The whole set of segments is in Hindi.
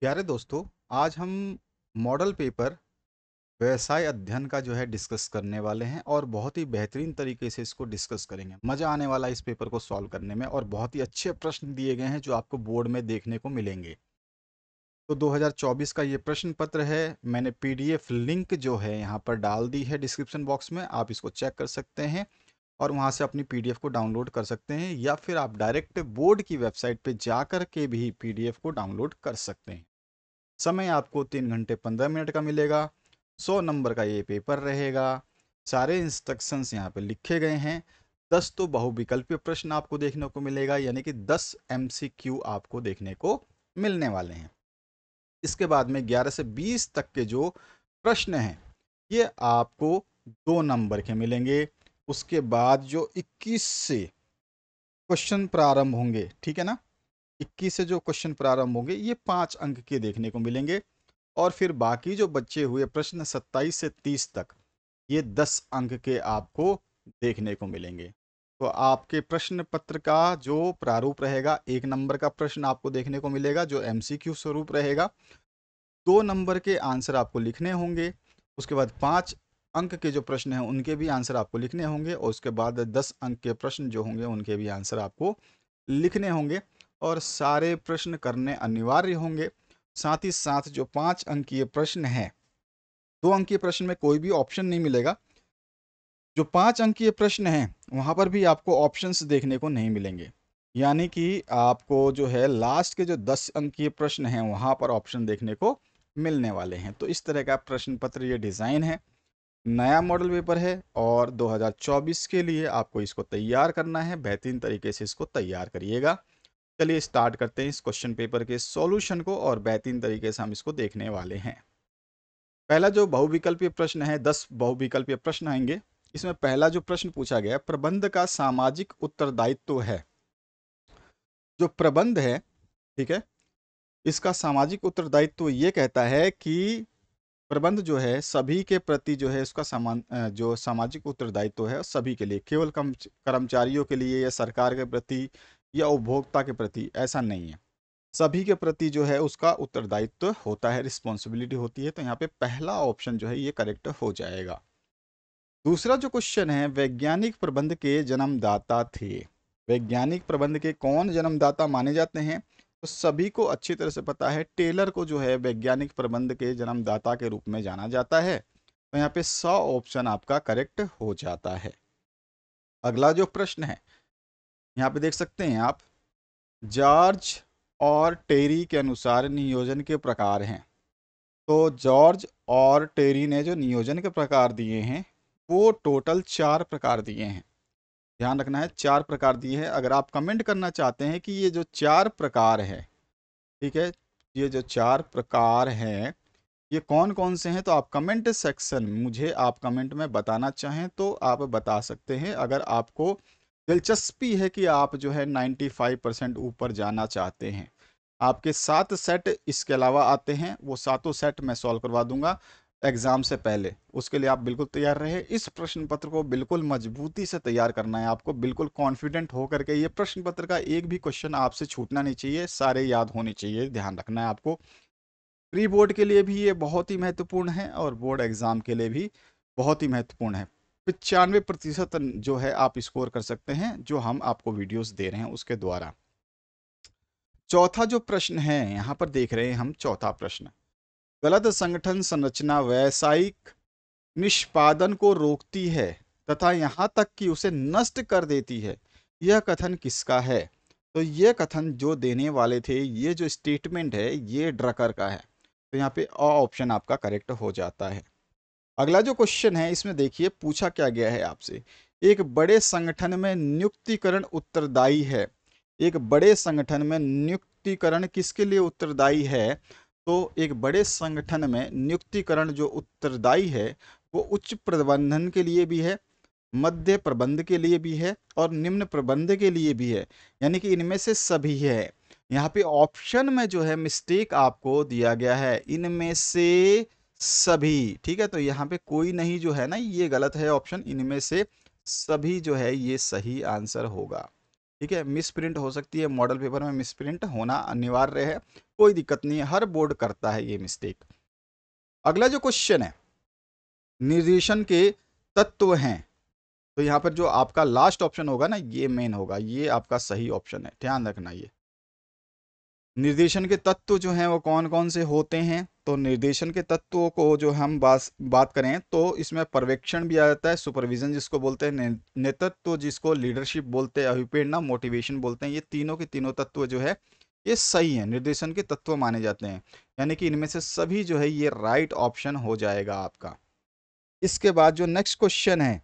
प्यारे दोस्तों आज हम मॉडल पेपर व्यवसाय अध्ययन का जो है डिस्कस करने वाले हैं और बहुत ही बेहतरीन तरीके से इसको डिस्कस करेंगे मज़ा आने वाला इस पेपर को सॉल्व करने में और बहुत ही अच्छे प्रश्न दिए गए हैं जो आपको बोर्ड में देखने को मिलेंगे तो 2024 का ये प्रश्न पत्र है मैंने पीडीएफ लिंक जो है यहाँ पर डाल दी है डिस्क्रिप्शन बॉक्स में आप इसको चेक कर सकते हैं और वहाँ से अपनी पी को डाउनलोड कर सकते हैं या फिर आप डायरेक्ट बोर्ड की वेबसाइट पर जा के भी पी को डाउनलोड कर सकते हैं समय आपको तीन घंटे पंद्रह मिनट का मिलेगा सौ नंबर का ये पेपर रहेगा सारे इंस्ट्रक्शंस यहाँ पे लिखे गए हैं दस तो बहुविकल्पीय प्रश्न आपको देखने को मिलेगा यानी कि दस एम आपको देखने को मिलने वाले हैं इसके बाद में ग्यारह से बीस तक के जो प्रश्न हैं ये आपको दो नंबर के मिलेंगे उसके बाद जो 21 से क्वेश्चन प्रारंभ होंगे ठीक है ना 21 से जो क्वेश्चन प्रारंभ होंगे ये पाँच अंक के देखने को मिलेंगे और फिर बाकी जो बच्चे हुए प्रश्न 27 से 30 तक ये 10 अंक के आपको देखने को मिलेंगे तो आपके प्रश्न पत्र का जो प्रारूप रहेगा एक नंबर का प्रश्न आपको देखने को मिलेगा जो एम स्वरूप रहेगा दो नंबर के आंसर आपको लिखने होंगे उसके बाद पाँच अंक के जो प्रश्न हैं उनके भी आंसर आपको लिखने होंगे और उसके बाद दस अंक के प्रश्न जो होंगे उनके भी आंसर आपको लिखने होंगे और सारे प्रश्न करने अनिवार्य होंगे साथ ही साथ जो पाँच अंकीय प्रश्न हैं दो अंकीय प्रश्न में कोई भी ऑप्शन नहीं मिलेगा जो पाँच अंकीय प्रश्न हैं वहाँ पर भी आपको ऑप्शंस देखने को नहीं मिलेंगे यानी कि आपको जो है लास्ट के जो दस अंकीय प्रश्न हैं वहाँ पर ऑप्शन देखने को मिलने वाले हैं तो इस तरह का प्रश्न पत्र ये डिज़ाइन है नया मॉडल पेपर है और 2024 के लिए आपको इसको तैयार करना है बेहतरीन तरीके से इसको तैयार करिएगा चलिए स्टार्ट करते हैं इस क्वेश्चन पेपर के सॉल्यूशन को और बेहतरीन तरीके से हम इसको देखने वाले हैं पहला जो बहुविकल्पीय प्रश्न है दस बहुविकल्पीय प्रश्न आएंगे इसमें पहला जो प्रश्न पूछा गया प्रबंध का सामाजिक उत्तरदायित्व है जो प्रबंध है ठीक है इसका सामाजिक उत्तरदायित्व ये कहता है कि प्रबंध जो है सभी के प्रति जो है उसका समान जो सामाजिक उत्तरदायित्व तो है सभी के लिए केवल कर्मचारियों के लिए या सरकार के प्रति या उपभोक्ता के प्रति ऐसा नहीं है सभी के प्रति जो है उसका उत्तरदायित्व तो होता है रिस्पॉन्सिबिलिटी होती है तो यहाँ पे पहला ऑप्शन जो है ये करेक्ट हो जाएगा दूसरा जो क्वेश्चन है वैज्ञानिक प्रबंध के जन्मदाता थे वैज्ञानिक प्रबंध के कौन जन्मदाता माने जाते हैं तो सभी को अच्छी तरह से पता है टेलर को जो है वैज्ञानिक प्रबंध के जन्मदाता के रूप में जाना जाता है तो यहाँ पे सौ ऑप्शन आपका करेक्ट हो जाता है अगला जो प्रश्न है यहाँ पे देख सकते हैं आप जॉर्ज और टेरी के अनुसार नियोजन के प्रकार हैं तो जॉर्ज और टेरी ने जो नियोजन के प्रकार दिए हैं वो टोटल चार प्रकार दिए हैं ध्यान रखना है चार प्रकार दिए हैं अगर आप कमेंट करना चाहते हैं कि ये जो चार प्रकार है ठीक है ये जो चार प्रकार हैं ये कौन कौन से हैं तो आप कमेंट सेक्शन मुझे आप कमेंट में बताना चाहें तो आप बता सकते हैं अगर आपको दिलचस्पी है कि आप जो है 95 परसेंट ऊपर जाना चाहते हैं आपके सात सेट इसके अलावा आते हैं वो सातों सेट मैं सॉल्व करवा दूंगा एग्ज़ाम से पहले उसके लिए आप बिल्कुल तैयार रहे इस प्रश्न पत्र को बिल्कुल मजबूती से तैयार करना है आपको बिल्कुल कॉन्फिडेंट होकर के ये प्रश्न पत्र का एक भी क्वेश्चन आपसे छूटना नहीं चाहिए सारे याद होने चाहिए ध्यान रखना है आपको प्री बोर्ड के लिए भी ये बहुत ही महत्वपूर्ण है और बोर्ड एग्ज़ाम के लिए भी बहुत ही महत्वपूर्ण है पचानवे प्रतिशत जो है आप स्कोर कर सकते हैं जो हम आपको वीडियोज दे रहे हैं उसके द्वारा चौथा जो प्रश्न है यहाँ पर देख रहे हैं हम चौथा प्रश्न गलत संगठन संरचना व्यावसायिक निष्पादन को रोकती है तथा यहाँ तक कि उसे नष्ट कर देती है यह कथन किसका है तो यह कथन जो देने वाले थे ये जो स्टेटमेंट है ये ड्रकर का है तो यहाँ पे अ ऑप्शन आपका करेक्ट हो जाता है अगला जो क्वेश्चन है इसमें देखिए पूछा क्या गया है आपसे एक बड़े संगठन में नियुक्तिकरण उत्तरदायी है एक बड़े संगठन में नियुक्तिकरण किसके लिए उत्तरदायी है तो एक बड़े संगठन में नियुक्तिकरण जो उत्तरदायी है वो उच्च प्रबंधन के लिए भी है मध्य प्रबंध के लिए भी है और निम्न प्रबंध के लिए भी है यानी कि इनमें से सभी है यहाँ पे ऑप्शन में जो है मिस्टेक आपको दिया गया है इनमें से सभी ठीक है तो यहाँ पे कोई नहीं जो है ना ये गलत है ऑप्शन इनमें से सभी जो है ये सही आंसर होगा ठीक है मिस प्रिंट हो सकती है मॉडल पेपर में मिस प्रिंट होना अनिवार्य है कोई दिक्कत नहीं है हर बोर्ड करता है ये मिस्टेक अगला जो क्वेश्चन है निर्देशन के तत्व हैं तो यहाँ पर जो आपका लास्ट ऑप्शन होगा ना ये मेन होगा ये आपका सही ऑप्शन है ध्यान रखना ये निर्देशन के तत्व जो हैं वो कौन कौन से होते हैं तो निर्देशन के तत्वों को जो हम बात बात करें तो इसमें पर्यवेक्षण भी आ जाता है सुपरविजन जिसको बोलते हैं नेतृत्व जिसको लीडरशिप बोलते हैं अभिप्रेरणा मोटिवेशन बोलते हैं ये तीनों के तीनों तत्व जो है ये सही है निर्देशन के तत्व माने जाते हैं यानी कि इनमें से सभी जो है ये राइट ऑप्शन हो जाएगा आपका इसके बाद जो नेक्स्ट क्वेश्चन है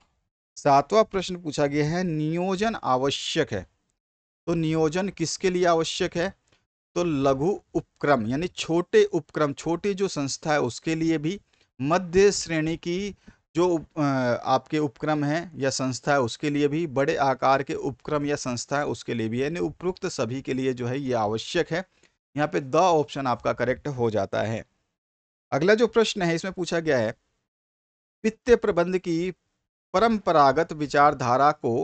सातवां प्रश्न पूछा गया है नियोजन आवश्यक है तो नियोजन किसके लिए आवश्यक है तो लघु उपक्रम यानी छोटे उपक्रम छोटी जो संस्था है उसके लिए भी मध्य श्रेणी की जो आपके उपक्रम है या संस्था है उसके लिए भी बड़े आकार के उपक्रम या संस्था है उसके लिए भी यानी उपयुक्त सभी के लिए जो है ये आवश्यक है यहाँ पे द ऑप्शन आपका करेक्ट हो जाता है अगला जो प्रश्न है इसमें पूछा गया है वित्तीय प्रबंध की परंपरागत विचारधारा को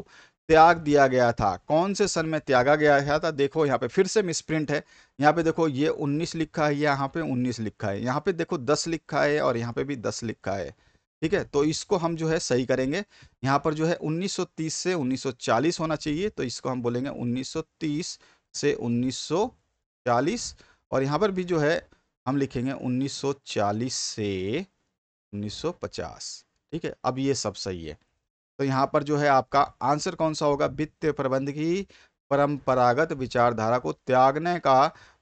त्याग दिया गया था कौन से सन में त्यागा गया था देखो यहाँ पे फिर से मिसप्रिंट है यहाँ पे देखो ये 19 लिखा है यहाँ पे 19 लिखा है यहाँ पे देखो 10 लिखा है और यहाँ पे भी 10 लिखा है ठीक है तो इसको हम जो है सही करेंगे यहाँ पर जो है 1930 से 1940 होना चाहिए तो इसको हम बोलेंगे 1930 से 1940 और यहाँ पर भी जो है हम लिखेंगे 1940 से 1950 ठीक है अब ये सब सही है तो यहाँ पर जो है आपका आंसर कौन सा होगा वित्त की परंपरागत विचारधारा को त्यागने का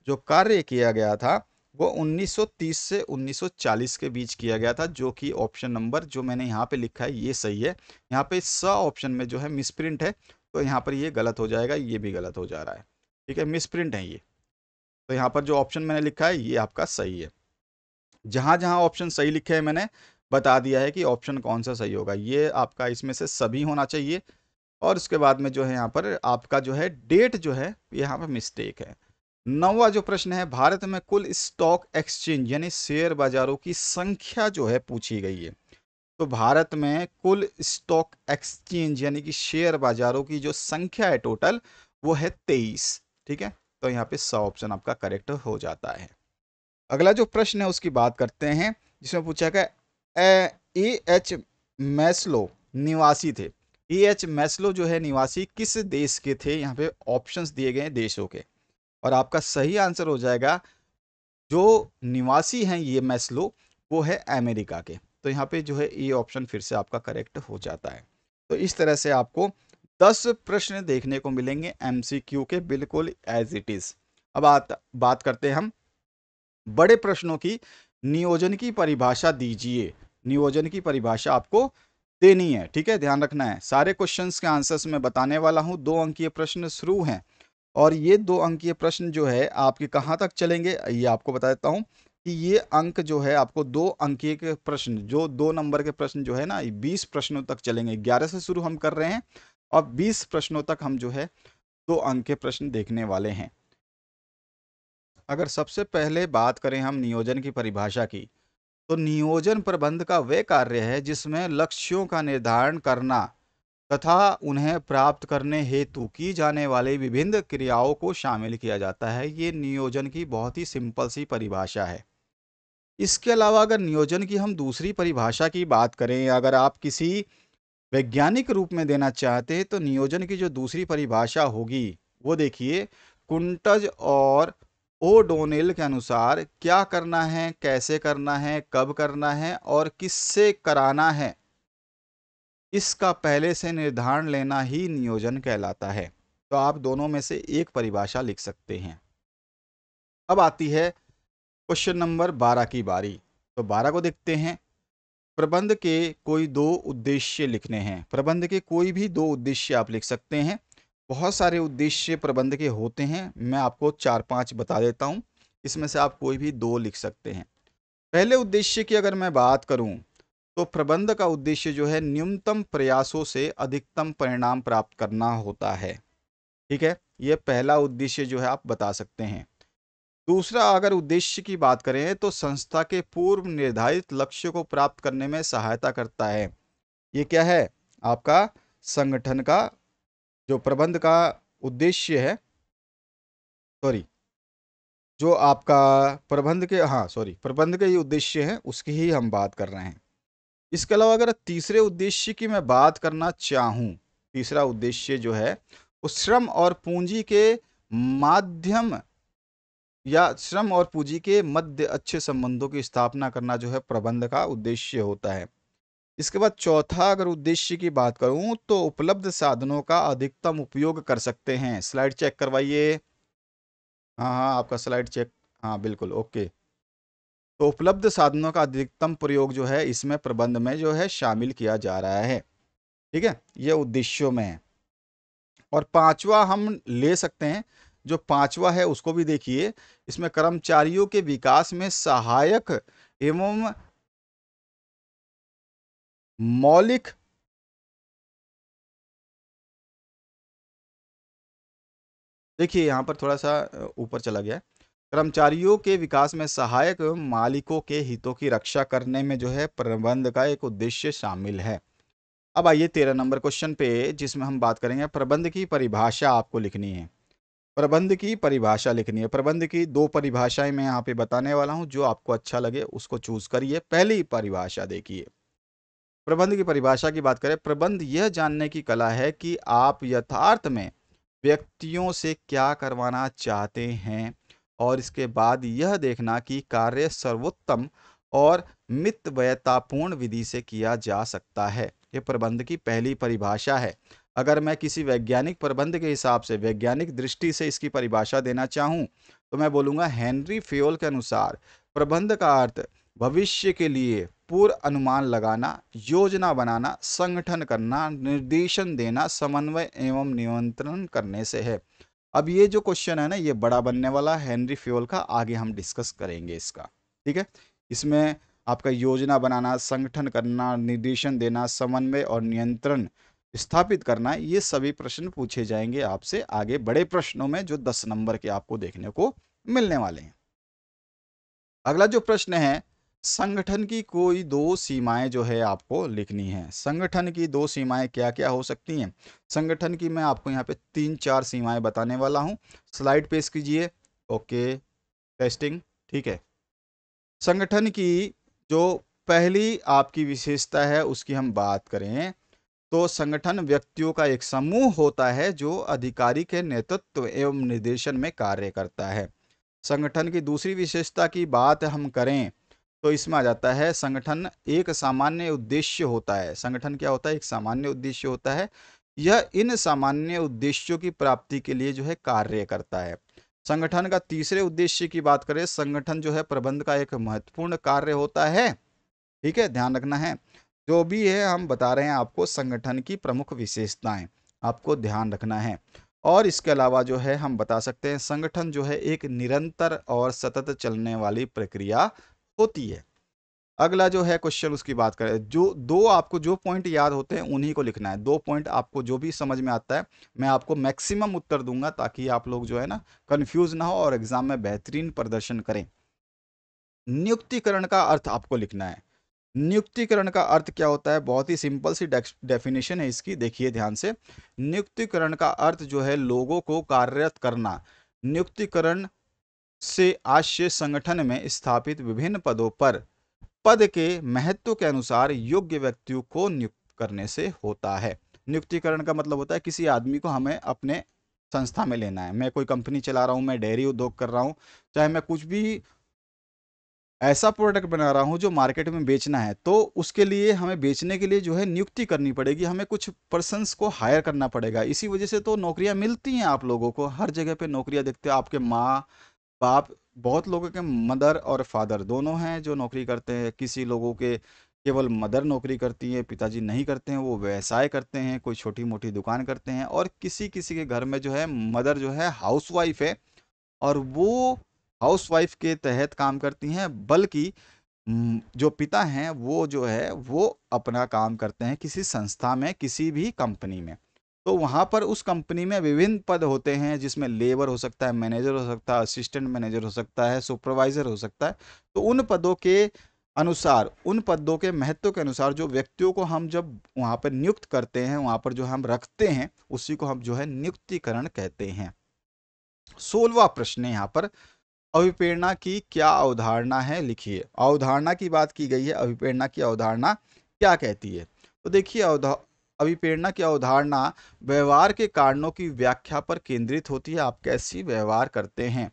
जो कार्य किया गया था वो 1930 से 1940 के बीच किया गया था जो कि ऑप्शन नंबर जो मैंने यहाँ पे लिखा है ये सही है यहाँ पे स ऑप्शन में जो है मिसप्रिंट है तो यहाँ पर ये गलत हो जाएगा ये भी गलत हो जा रहा है ठीक है मिसप्रिंट है ये तो यहाँ पर जो ऑप्शन मैंने लिखा है ये आपका सही है जहाँ जहाँ ऑप्शन सही लिखे हैं मैंने बता दिया है कि ऑप्शन कौन सा सही होगा ये आपका इसमें से सभी होना चाहिए और उसके बाद में जो है यहाँ पर आपका जो है डेट जो है यहाँ पर मिस्टेक है नौवा जो प्रश्न है भारत में कुल स्टॉक एक्सचेंज यानी शेयर बाजारों की संख्या जो है पूछी गई है तो भारत में कुल स्टॉक एक्सचेंज यानी कि शेयर बाजारों की जो संख्या है टोटल वो है तेईस ठीक है तो यहाँ पे सौ ऑप्शन आपका करेक्ट हो जाता है अगला जो प्रश्न है उसकी बात करते हैं जिसमें पूछा गया ई एच मैस्लो निवासी थे ई एच मैस्लो जो है निवासी किस देश के थे यहाँ पे ऑप्शंस दिए गए देशों के और आपका सही आंसर हो जाएगा जो निवासी हैं ये मैस्लो वो है अमेरिका के तो यहाँ पे जो है ये ऑप्शन फिर से आपका करेक्ट हो जाता है तो इस तरह से आपको दस प्रश्न देखने को मिलेंगे एम के बिल्कुल एज इट इज़ अब आत, बात करते हैं हम बड़े प्रश्नों की नियोजन की परिभाषा दीजिए नियोजन की परिभाषा आपको देनी है ठीक है ध्यान रखना है सारे क्वेश्चन के आंसर्स मैं बताने वाला हूँ दो अंकीय प्रश्न शुरू हैं और ये दो अंकीय प्रश्न जो है आपके कहाँ तक चलेंगे ये आपको बता देता हूँ कि ये अंक जो है आपको दो अंकीय के प्रश्न जो दो नंबर के प्रश्न जो है ना ये बीस प्रश्नों तक चलेंगे ग्यारह से शुरू हम कर रहे हैं और बीस प्रश्नों तक हम जो है दो अंक के प्रश्न देखने वाले हैं अगर सबसे पहले बात करें हम नियोजन की परिभाषा की तो नियोजन प्रबंध का वे कार्य है जिसमें लक्ष्यों का निर्धारण करना तथा उन्हें प्राप्त करने हेतु की जाने वाली विभिन्न क्रियाओं को शामिल किया जाता है ये नियोजन की बहुत ही सिंपल सी परिभाषा है इसके अलावा अगर नियोजन की हम दूसरी परिभाषा की बात करें अगर आप किसी वैज्ञानिक रूप में देना चाहते हैं तो नियोजन की जो दूसरी परिभाषा होगी वो देखिए कुंटज और ओ के अनुसार क्या करना है कैसे करना है कब करना है और किससे कराना है इसका पहले से निर्धारण लेना ही नियोजन कहलाता है तो आप दोनों में से एक परिभाषा लिख सकते हैं अब आती है क्वेश्चन नंबर बारह की बारी तो बारह को देखते हैं प्रबंध के कोई दो उद्देश्य लिखने हैं प्रबंध के कोई भी दो उद्देश्य आप लिख सकते हैं बहुत सारे उद्देश्य प्रबंध के होते हैं मैं आपको चार पांच बता देता हूँ इसमें से आप कोई भी दो लिख सकते हैं पहले उद्देश्य की अगर मैं बात करूं तो प्रबंध का उद्देश्य जो है न्यूनतम प्रयासों से अधिकतम परिणाम प्राप्त करना होता है ठीक है ये पहला उद्देश्य जो है आप बता सकते हैं दूसरा अगर उद्देश्य की बात करें तो संस्था के पूर्व निर्धारित लक्ष्य को प्राप्त करने में सहायता करता है ये क्या है आपका संगठन का जो प्रबंध का उद्देश्य है सॉरी जो आपका प्रबंध के हाँ सॉरी प्रबंध के ही उद्देश्य हैं उसकी ही हम बात कर रहे हैं इसके अलावा अगर तीसरे उद्देश्य की मैं बात करना चाहूँ तीसरा उद्देश्य जो है वो श्रम और पूंजी के माध्यम या श्रम और पूंजी के मध्य अच्छे संबंधों की स्थापना करना जो है प्रबंध का उद्देश्य होता है इसके बाद चौथा अगर उद्देश्य की बात करूं तो उपलब्ध साधनों का अधिकतम उपयोग कर सकते हैं स्लाइड चेक करवाइए हाँ हाँ आपका स्लाइड चेक हाँ बिल्कुल ओके तो उपलब्ध साधनों का अधिकतम प्रयोग जो है इसमें प्रबंध में जो है शामिल किया जा रहा है ठीक है ये उद्देश्यों में है और पांचवा हम ले सकते हैं जो पांचवा है उसको भी देखिए इसमें कर्मचारियों के विकास में सहायक एवं मौलिक देखिए यहाँ पर थोड़ा सा ऊपर चला गया कर्मचारियों के विकास में सहायक मालिकों के हितों की रक्षा करने में जो है प्रबंध का एक उद्देश्य शामिल है अब आइए तेरह नंबर क्वेश्चन पे जिसमें हम बात करेंगे प्रबंध की परिभाषा आपको लिखनी है प्रबंध की परिभाषा लिखनी है प्रबंध की दो परिभाषाएं मैं यहाँ पे बताने वाला हूँ जो आपको अच्छा लगे उसको चूज करिए पहली परिभाषा देखिए प्रबंध की परिभाषा की बात करें प्रबंध यह जानने की कला है कि आप यथार्थ में व्यक्तियों से क्या करवाना चाहते हैं और इसके बाद यह देखना कि कार्य सर्वोत्तम और मितव्यतापूर्ण विधि से किया जा सकता है यह प्रबंध की पहली परिभाषा है अगर मैं किसी वैज्ञानिक प्रबंध के हिसाब से वैज्ञानिक दृष्टि से इसकी परिभाषा देना चाहूँ तो मैं बोलूँगा हेनरी फ्योल के अनुसार प्रबंध का अर्थ भविष्य के लिए पूर्व अनुमान लगाना योजना बनाना संगठन करना निर्देशन देना समन्वय एवं नियंत्रण करने से है अब ये जो क्वेश्चन है ना ये बड़ा बनने वाला हेनरी फ्योल का आगे हम डिस्कस करेंगे इसका ठीक है इसमें आपका योजना बनाना संगठन करना निर्देशन देना समन्वय और नियंत्रण स्थापित करना ये सभी प्रश्न पूछे जाएंगे आपसे आगे बड़े प्रश्नों में जो दस नंबर के आपको देखने को मिलने वाले हैं अगला जो प्रश्न है संगठन की कोई दो सीमाएं जो है आपको लिखनी है संगठन की दो सीमाएं क्या क्या हो सकती हैं संगठन की मैं आपको यहाँ पे तीन चार सीमाएं बताने वाला हूँ स्लाइड पेश कीजिए ओके टेस्टिंग ठीक है संगठन की जो पहली आपकी विशेषता है उसकी हम बात करें तो संगठन व्यक्तियों का एक समूह होता है जो अधिकारी के नेतृत्व एवं निर्देशन में कार्य करता है संगठन की दूसरी विशेषता की बात हम करें तो इसमें आ जाता है संगठन एक सामान्य उद्देश्य होता है संगठन क्या होता है एक सामान्य उद्देश्य होता है यह इन सामान्य उद्देश्यों की प्राप्ति के लिए जो है कार्य करता है संगठन का तीसरे उद्देश्य की बात करें संगठन जो है प्रबंध का एक महत्वपूर्ण कार्य होता है ठीक है ध्यान रखना है जो भी है हम बता रहे हैं आपको संगठन की प्रमुख विशेषताएं आपको ध्यान रखना है और इसके अलावा जो है हम बता सकते हैं संगठन जो है एक निरंतर और सतत चलने वाली प्रक्रिया होती है अगला जो है क्वेश्चन उसकी बात करें जो दो आपको जो पॉइंट याद होते हैं उन्हीं को लिखना है दो पॉइंट आपको जो भी समझ में आता है मैं आपको मैक्सिमम उत्तर दूंगा ताकि आप लोग जो है ना कंफ्यूज ना हो और एग्जाम में बेहतरीन प्रदर्शन करें नियुक्तिकरण का अर्थ आपको लिखना है नियुक्तिकरण का अर्थ क्या होता है बहुत ही सिंपल सी डेफिनेशन है इसकी देखिए ध्यान से नियुक्तिकरण का अर्थ जो है लोगों को कार्यरत करना नियुक्तिकरण से आश्य संगठन में स्थापित विभिन्न पदों पर पद के महत्व के अनुसार योग्य व्यक्तियों को नियुक्त करने से होता है नियुक्तिकरण का मतलब होता है किसी आदमी को हमें अपने संस्था में लेना है मैं कोई कंपनी चला रहा हूं मैं डेयरी उद्योग कर रहा हूं चाहे मैं कुछ भी ऐसा प्रोडक्ट बना रहा हूं जो मार्केट में बेचना है तो उसके लिए हमें बेचने के लिए जो है नियुक्ति करनी पड़ेगी हमें कुछ पर्सनस को हायर करना पड़ेगा इसी वजह से तो नौकरियां मिलती हैं आप लोगों को हर जगह पे नौकरियां देखते हो आपके माँ बाप बहुत लोगों के मदर और फादर दोनों हैं जो नौकरी करते हैं किसी लोगों के केवल मदर नौकरी करती है पिताजी नहीं करते हैं वो व्यवसाय करते हैं कोई छोटी मोटी दुकान करते हैं और किसी किसी के घर में जो है मदर जो है हाउसवाइफ है और वो हाउसवाइफ के तहत काम करती हैं बल्कि जो पिता हैं वो जो है वो अपना काम करते हैं किसी संस्था में किसी भी कंपनी में तो वहाँ पर उस कंपनी में विभिन्न पद होते हैं जिसमें लेबर हो सकता है मैनेजर हो सकता है असिस्टेंट मैनेजर हो सकता है सुपरवाइज़र हो सकता है तो उन पदों के अनुसार उन पदों के महत्व के अनुसार जो व्यक्तियों को हम जब वहाँ पर नियुक्त करते हैं वहाँ पर जो हम रखते हैं उसी को हम जो है नियुक्तिकरण कहते हैं सोलवा प्रश्न यहाँ पर अभिप्रेरणा की क्या अवधारणा है लिखिए अवधारणा की बात की गई है अभिप्रेरणा की अवधारणा क्या कहती है तो देखिए अभिप्रेरणा की अवधारणा व्यवहार के कारणों की व्याख्या पर केंद्रित होती है आप कैसी व्यवहार करते हैं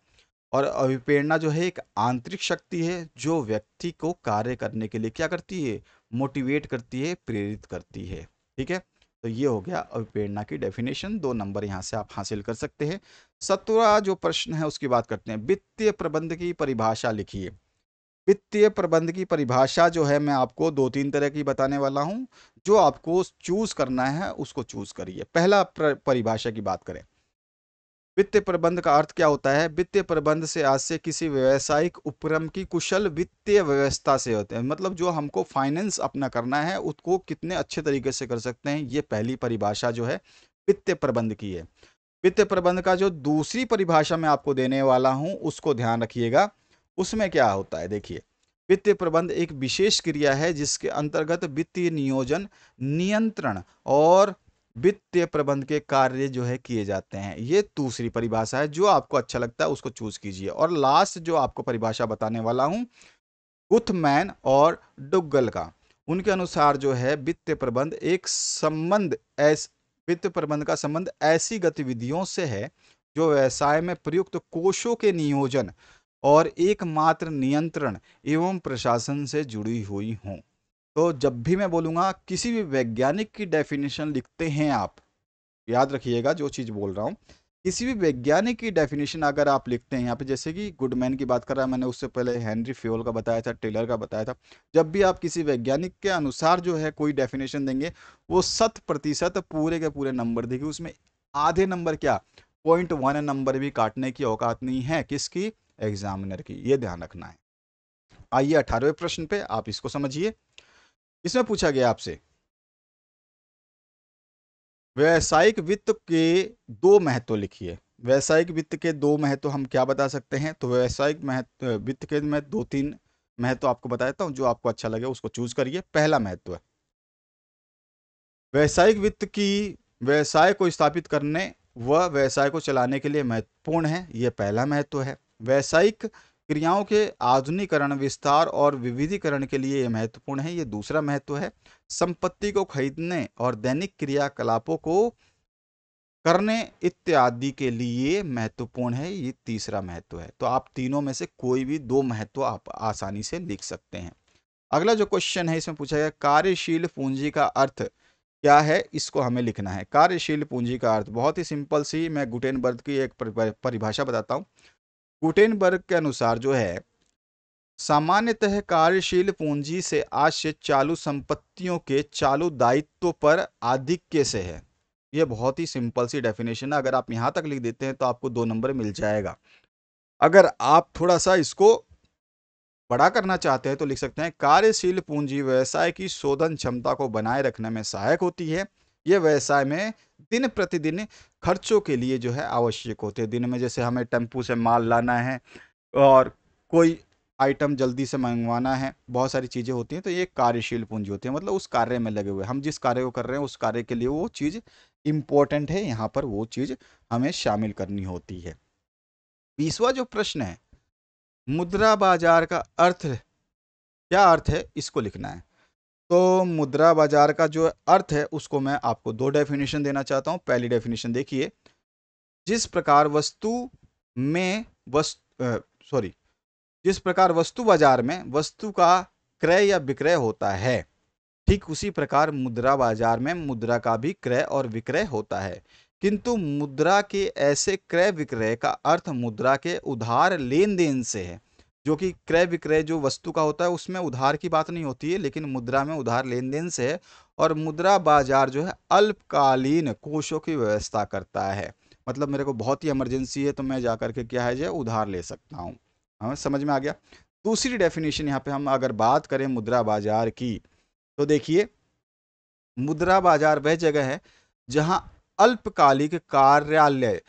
और अभिप्रेरणा जो है एक आंतरिक शक्ति है जो व्यक्ति को कार्य करने के लिए क्या करती है मोटिवेट करती है प्रेरित करती है ठीक है तो ये हो गया अभिप्रेरणा की डेफिनेशन दो नंबर यहाँ से आप हासिल कर सकते हैं सत्रह जो प्रश्न है उसकी बात करते हैं वित्तीय प्रबंध की परिभाषा लिखिए वित्तीय प्रबंध की परिभाषा जो है मैं आपको दो तीन तरह की बताने वाला हूँ जो आपको चूज करना है उसको चूज करिए पहला परिभाषा की बात करें वित्तीय प्रबंध का अर्थ क्या होता है वित्तीय प्रबंध से आज से किसी व्यवसायिक उपक्रम की कुशल वित्तीय व्यवस्था से होते हैं मतलब जो हमको फाइनेंस अपना करना है उसको कितने अच्छे तरीके से कर सकते हैं ये पहली परिभाषा जो है वित्तीय प्रबंध की है वित्तीय प्रबंध का जो दूसरी परिभाषा मैं आपको देने वाला हूँ उसको ध्यान रखिएगा उसमें क्या होता है देखिए वित्तीय प्रबंध एक विशेष क्रिया है जिसके अंतर्गत वित्तीय नियोजन नियंत्रण और वित्तीय प्रबंध के कार्य जो है किए जाते हैं ये दूसरी परिभाषा है जो आपको अच्छा लगता है उसको चूज कीजिए और लास्ट जो आपको परिभाषा बताने वाला हूँ गुथमैन और डुग्गल का उनके अनुसार जो है वित्तीय प्रबंध एक संबंध ऐस वित्त प्रबंध का संबंध ऐसी गतिविधियों से है जो व्यवसाय में प्रयुक्त कोषों के नियोजन और एकमात्र नियंत्रण एवं प्रशासन से जुड़ी हुई हों तो जब भी मैं बोलूँगा किसी भी वैज्ञानिक की डेफिनेशन लिखते हैं आप याद रखिएगा जो चीज़ बोल रहा हूँ किसी भी वैज्ञानिक की डेफिनेशन अगर आप लिखते हैं यहाँ पे जैसे कि गुडमैन की बात कर रहा है मैंने उससे पहले हेनरी फ्योल का बताया था टेलर का बताया था जब भी आप किसी वैज्ञानिक के अनुसार जो है कोई डेफिनेशन देंगे वो शत प्रतिशत पूरे के पूरे नंबर देगी उसमें आधे नंबर क्या पॉइंट वन नंबर भी काटने की औकात नहीं है किसकी एग्जामिनर की ये ध्यान रखना है आइए अठारहवें प्रश्न पे आप इसको समझिए इसमें पूछा गया आपसे व्यावसायिक वित्त के दो महत्व लिखिए व्यावसायिक वित्त के दो महत्व हम क्या बता सकते हैं तो व्यावसायिक महत्व वित्त के मैं दो तीन महत्व आपको बता देता हूं जो आपको अच्छा लगे उसको चूज करिए पहला महत्व है व्यावसायिक वित्त की व्यवसाय को स्थापित करने व व्यवसाय को चलाने के लिए महत्वपूर्ण है यह पहला महत्व है व्यावसायिक क्रियाओं के आधुनिकरण विस्तार और विविधीकरण के लिए ये महत्वपूर्ण है ये दूसरा महत्व है संपत्ति को खरीदने और दैनिक क्रियाकलापों को करने इत्यादि के लिए महत्वपूर्ण है ये तीसरा महत्व है तो आप तीनों में से कोई भी दो महत्व आप आसानी से लिख सकते हैं अगला जो क्वेश्चन है इसमें पूछा गया कार्यशील पूंजी का अर्थ क्या है इसको हमें लिखना है कार्यशील पूंजी का अर्थ बहुत ही सिंपल सी मैं गुटेनबर्ग की एक परिभाषा बताता हूँ गुटेनबर्ग के अनुसार जो है सामान्यतः कार्यशील पूंजी से आश्रित चालू संपत्तियों के चालू दायित्व पर आधिक्य से है यह बहुत ही सिंपल सी डेफिनेशन है अगर आप यहां तक लिख देते हैं तो आपको दो नंबर मिल जाएगा अगर आप थोड़ा सा इसको बड़ा करना चाहते हैं तो लिख सकते हैं कार्यशील पूंजी व्यवसाय की शोधन क्षमता को बनाए रखने में सहायक होती है ये व्यवसाय में दिन प्रतिदिन खर्चों के लिए जो है आवश्यक होते हैं दिन में जैसे हमें टेम्पू से माल लाना है और कोई आइटम जल्दी से मंगवाना है बहुत सारी चीज़ें होती हैं तो ये कार्यशील पूंजी होती है मतलब उस कार्य में लगे हुए हम जिस कार्य को कर रहे हैं उस कार्य के लिए वो चीज़ इम्पोर्टेंट है यहाँ पर वो चीज़ हमें शामिल करनी होती है बीसवा जो प्रश्न है मुद्रा बाजार का अर्थ क्या अर्थ है इसको लिखना है तो मुद्रा बाजार का जो अर्थ है उसको मैं आपको दो डेफिनेशन देना चाहता हूँ पहली डेफिनेशन देखिए जिस प्रकार वस्तु में वस्तु सॉरी जिस प्रकार वस्तु बाजार में वस्तु का क्रय या विक्रय होता है ठीक उसी प्रकार मुद्रा बाजार में मुद्रा का भी क्रय और विक्रय होता है किंतु मुद्रा के ऐसे क्रय विक्रय का अर्थ मुद्रा के उधार लेन देन से है जो कि क्रय विक्रय जो वस्तु का होता है उसमें उधार की बात नहीं होती है लेकिन मुद्रा में उधार लेन देन से है और मुद्रा बाजार जो है अल्पकालीन कोषों की व्यवस्था करता है मतलब मेरे को बहुत ही इमरजेंसी है तो मैं जा करके क्या है जो उधार ले सकता हूँ हमें हाँ, समझ में आ गया दूसरी डेफिनेशन यहाँ पे हम अगर बात करें मुद्रा बाजार की तो देखिए मुद्रा बाजार वह जगह है जहाँ अल्पकालिक कार्यालय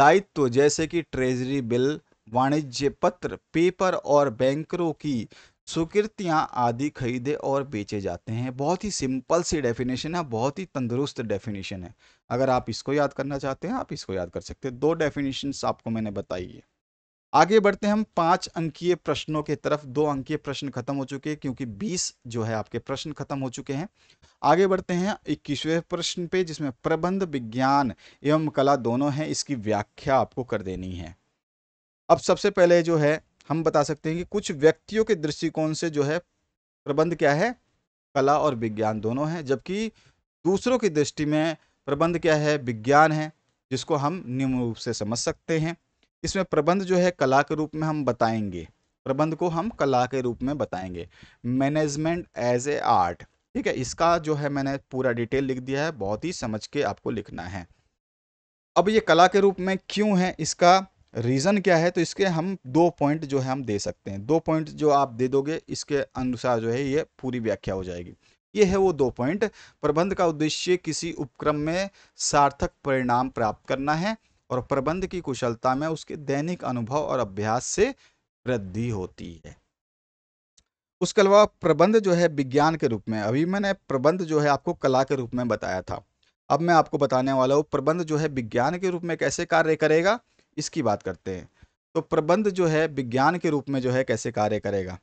दायित्व जैसे कि ट्रेजरी बिल वाणिज्य पत्र पेपर और बैंकरों की स्वीकृतियाँ आदि खरीदे और बेचे जाते हैं बहुत ही सिंपल सी डेफिनेशन है बहुत ही तंदुरुस्त डेफिनेशन है अगर आप इसको याद करना चाहते हैं आप इसको याद कर सकते हैं दो डेफिनेशन आपको मैंने बताई है आगे बढ़ते हैं हम पांच अंकीय प्रश्नों के तरफ दो अंकीय प्रश्न खत्म हो चुके हैं क्योंकि बीस जो है आपके प्रश्न खत्म हो चुके हैं आगे बढ़ते हैं इक्कीसवें प्रश्न पे जिसमें प्रबंध विज्ञान एवं कला दोनों हैं इसकी व्याख्या आपको कर देनी है अब सबसे पहले जो है हम बता सकते हैं कि कुछ व्यक्तियों के दृष्टिकोण से जो है प्रबंध क्या है कला और विज्ञान दोनों है जबकि दूसरों की दृष्टि में प्रबंध क्या है विज्ञान है जिसको हम निम्न रूप से समझ सकते हैं इसमें प्रबंध जो है कला के रूप में हम बताएंगे प्रबंध को हम कला के रूप में बताएंगे मैनेजमेंट एज ए आर्ट ठीक है इसका जो है मैंने पूरा डिटेल लिख दिया है बहुत ही समझ के आपको लिखना है अब ये कला के रूप में क्यों है इसका रीज़न क्या है तो इसके हम दो पॉइंट जो है हम दे सकते हैं दो पॉइंट जो आप दे दोगे इसके अनुसार जो है ये पूरी व्याख्या हो जाएगी ये है वो दो पॉइंट प्रबंध का उद्देश्य किसी उपक्रम में सार्थक परिणाम प्राप्त करना है और प्रबंध की कुशलता में उसके दैनिक अनुभव और अभ्यास से वृद्धि होती है उसके अलावा प्रबंध जो है विज्ञान के रूप में अभी मैंने प्रबंध जो है आपको कला के रूप में बताया था अब मैं आपको बताने वाला हूँ प्रबंध जो है विज्ञान के रूप में कैसे कार्य करेगा इसकी बात करते हैं तो प्रबंध जो है विज्ञान के रूप में जो है कैसे कार्य करेगा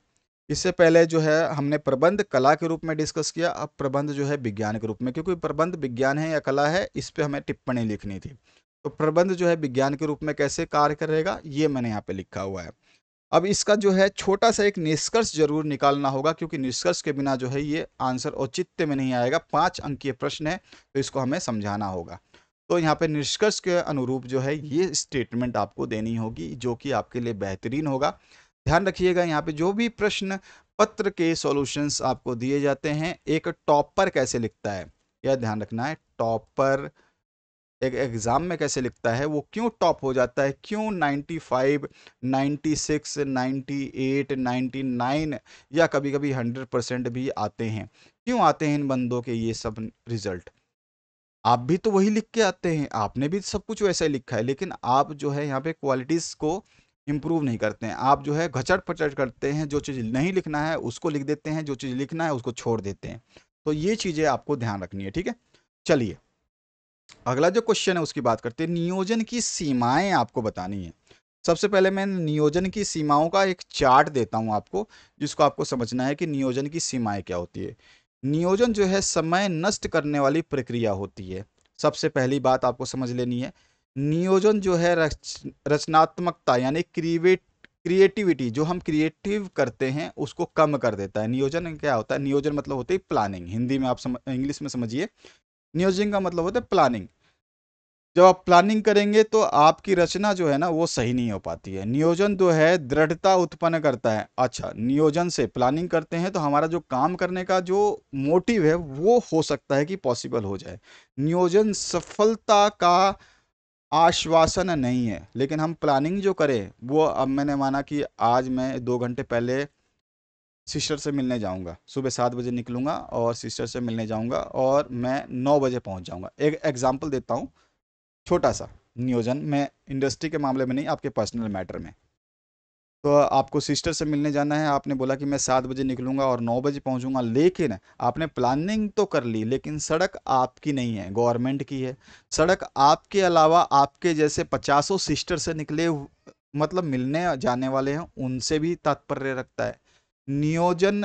इससे पहले जो है हमने प्रबंध कला के रूप में डिस्कस किया अब प्रबंध जो है विज्ञान के रूप में क्योंकि प्रबंध विज्ञान है या कला है इस पर हमें टिप्पणी लिखनी थी तो प्रबंध जो है विज्ञान के रूप में कैसे कार्य करेगा ये मैंने यहाँ पे लिखा हुआ है अब इसका जो है छोटा सा एक निष्कर्ष जरूर निकालना होगा क्योंकि निष्कर्ष के बिना जो है ये आंसर औचित्य में नहीं आएगा पाँच अंकीय प्रश्न है तो इसको हमें समझाना होगा तो यहाँ पे निष्कर्ष के अनुरूप जो है ये स्टेटमेंट आपको देनी होगी जो कि आपके लिए बेहतरीन होगा ध्यान रखिएगा यहाँ पे जो भी प्रश्न पत्र के सॉल्यूशंस आपको दिए जाते हैं एक टॉपर कैसे लिखता है यह ध्यान रखना है टॉपर एक एग्ज़ाम में कैसे लिखता है वो क्यों टॉप हो जाता है क्यों 95, 96, 98, 99 या कभी कभी 100 परसेंट भी आते हैं क्यों आते हैं इन बंदों के ये सब रिज़ल्ट आप भी तो वही लिख के आते हैं आपने भी सब कुछ वैसे लिखा है लेकिन आप जो है यहाँ पे क्वालिटीज़ को इम्प्रूव नहीं करते हैं आप जो है घचट पचट करते हैं जो चीज़ नहीं लिखना है उसको लिख देते हैं जो चीज़ लिखना है उसको छोड़ देते हैं तो ये चीज़ें आपको ध्यान रखनी है ठीक है चलिए अगला जो क्वेश्चन है उसकी बात करते हैं नियोजन की सीमाएं आपको बतानी है सबसे पहले मैं नियोजन की सीमाओं का एक चार्ट देता हूं आपको जिसको आपको समझना है कि नियोजन की सीमाएं क्या होती है नियोजन जो है समय नष्ट करने वाली प्रक्रिया होती है सबसे पहली बात आपको समझ लेनी है नियोजन जो है रच रचनात्मकता यानी क्रिएट क्रिएटिविटी जो हम क्रिएटिव करते हैं उसको कम कर देता है नियोजन क्या होता है नियोजन मतलब होता है प्लानिंग हिंदी में आप इंग्लिश में समझिए नियोजन का मतलब होता है प्लानिंग जब आप प्लानिंग करेंगे तो आपकी रचना जो है ना वो सही नहीं हो पाती है नियोजन जो है दृढ़ता उत्पन्न करता है अच्छा नियोजन से प्लानिंग करते हैं तो हमारा जो काम करने का जो मोटिव है वो हो सकता है कि पॉसिबल हो जाए नियोजन सफलता का आश्वासन नहीं है लेकिन हम प्लानिंग जो करें वो अब मैंने माना कि आज मैं दो घंटे पहले सिस्टर से मिलने जाऊंगा सुबह सात बजे निकलूंगा और सिस्टर से मिलने जाऊंगा और मैं नौ बजे पहुंच जाऊंगा एक एग्जांपल देता हूँ छोटा सा नियोजन मैं इंडस्ट्री के मामले में नहीं आपके पर्सनल मैटर में तो आपको सिस्टर से मिलने जाना है आपने बोला कि मैं सात बजे निकलूंगा और नौ बजे पहुंचूंगा लेकिन आपने प्लानिंग तो कर ली लेकिन सड़क आपकी नहीं है गवर्नमेंट की है सड़क आपके अलावा आपके जैसे पचासों सिस्टर से निकले मतलब मिलने जाने वाले हैं उनसे भी तात्पर्य रखता है नियोजन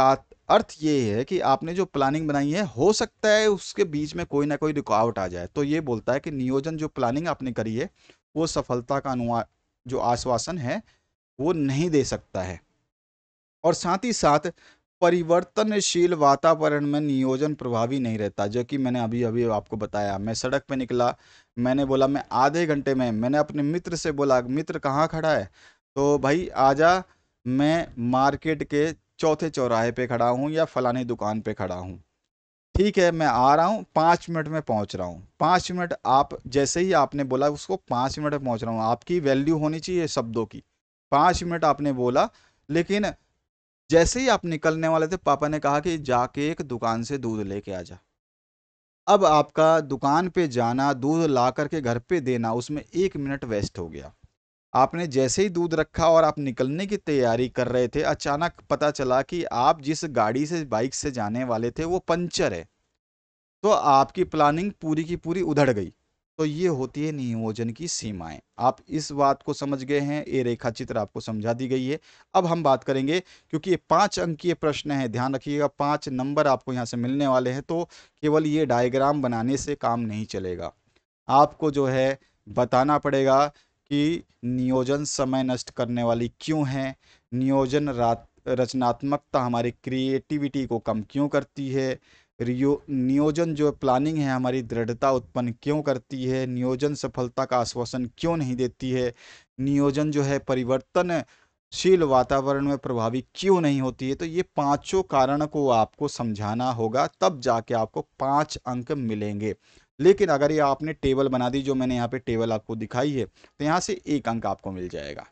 का अर्थ ये है कि आपने जो प्लानिंग बनाई है हो सकता है उसके बीच में कोई ना कोई रुकावट आ जाए तो ये बोलता है कि नियोजन जो प्लानिंग आपने करी है वो सफलता का अनुवा जो आश्वासन है वो नहीं दे सकता है और साथ ही साथ परिवर्तनशील वातावरण में नियोजन प्रभावी नहीं रहता जो कि मैंने अभी अभी आपको बताया मैं सड़क पर निकला मैंने बोला मैं आधे घंटे में मैंने अपने मित्र से बोला मित्र कहाँ खड़ा है तो भाई आजा मैं मार्केट के चौथे चौराहे पे खड़ा हूँ या फलानी दुकान पे खड़ा हूँ ठीक है मैं आ रहा हूँ पाँच मिनट में पहुँच रहा हूँ पाँच मिनट आप जैसे ही आपने बोला उसको पाँच मिनट में पहुँच रहा हूँ आपकी वैल्यू होनी चाहिए शब्दों की पाँच मिनट आपने बोला लेकिन जैसे ही आप निकलने वाले थे पापा ने कहा कि जाके एक दुकान से दूध लेके आ जा अब आपका दुकान पे जाना दूध ला करके घर पे देना उसमें एक मिनट वेस्ट हो गया आपने जैसे ही दूध रखा और आप निकलने की तैयारी कर रहे थे अचानक पता चला कि आप जिस गाड़ी से बाइक से जाने वाले थे वो पंचर है तो आपकी प्लानिंग पूरी की पूरी उधड़ गई तो ये होती है नियोजन की सीमाएं आप इस बात को समझ गए हैं ये रेखा चित्र आपको समझा दी गई है अब हम बात करेंगे क्योंकि ये पांच अंकीय प्रश्न है ध्यान रखिएगा पांच नंबर आपको यहाँ से मिलने वाले हैं तो केवल ये डायग्राम बनाने से काम नहीं चलेगा आपको जो है बताना पड़ेगा कि नियोजन समय नष्ट करने वाली क्यों है नियोजन रात रचनात्मकता हमारी क्रिएटिविटी को कम क्यों करती है रियो नियोजन जो प्लानिंग है हमारी दृढ़ता उत्पन्न क्यों करती है नियोजन सफलता का आश्वासन क्यों नहीं देती है नियोजन जो है परिवर्तनशील वातावरण में प्रभावी क्यों नहीं होती है तो ये पांचों कारण को आपको समझाना होगा तब जाके आपको पांच अंक मिलेंगे लेकिन अगर ये आपने टेबल बना दी जो मैंने यहाँ पे टेबल आपको दिखाई है तो यहाँ से एक अंक आपको मिल जाएगा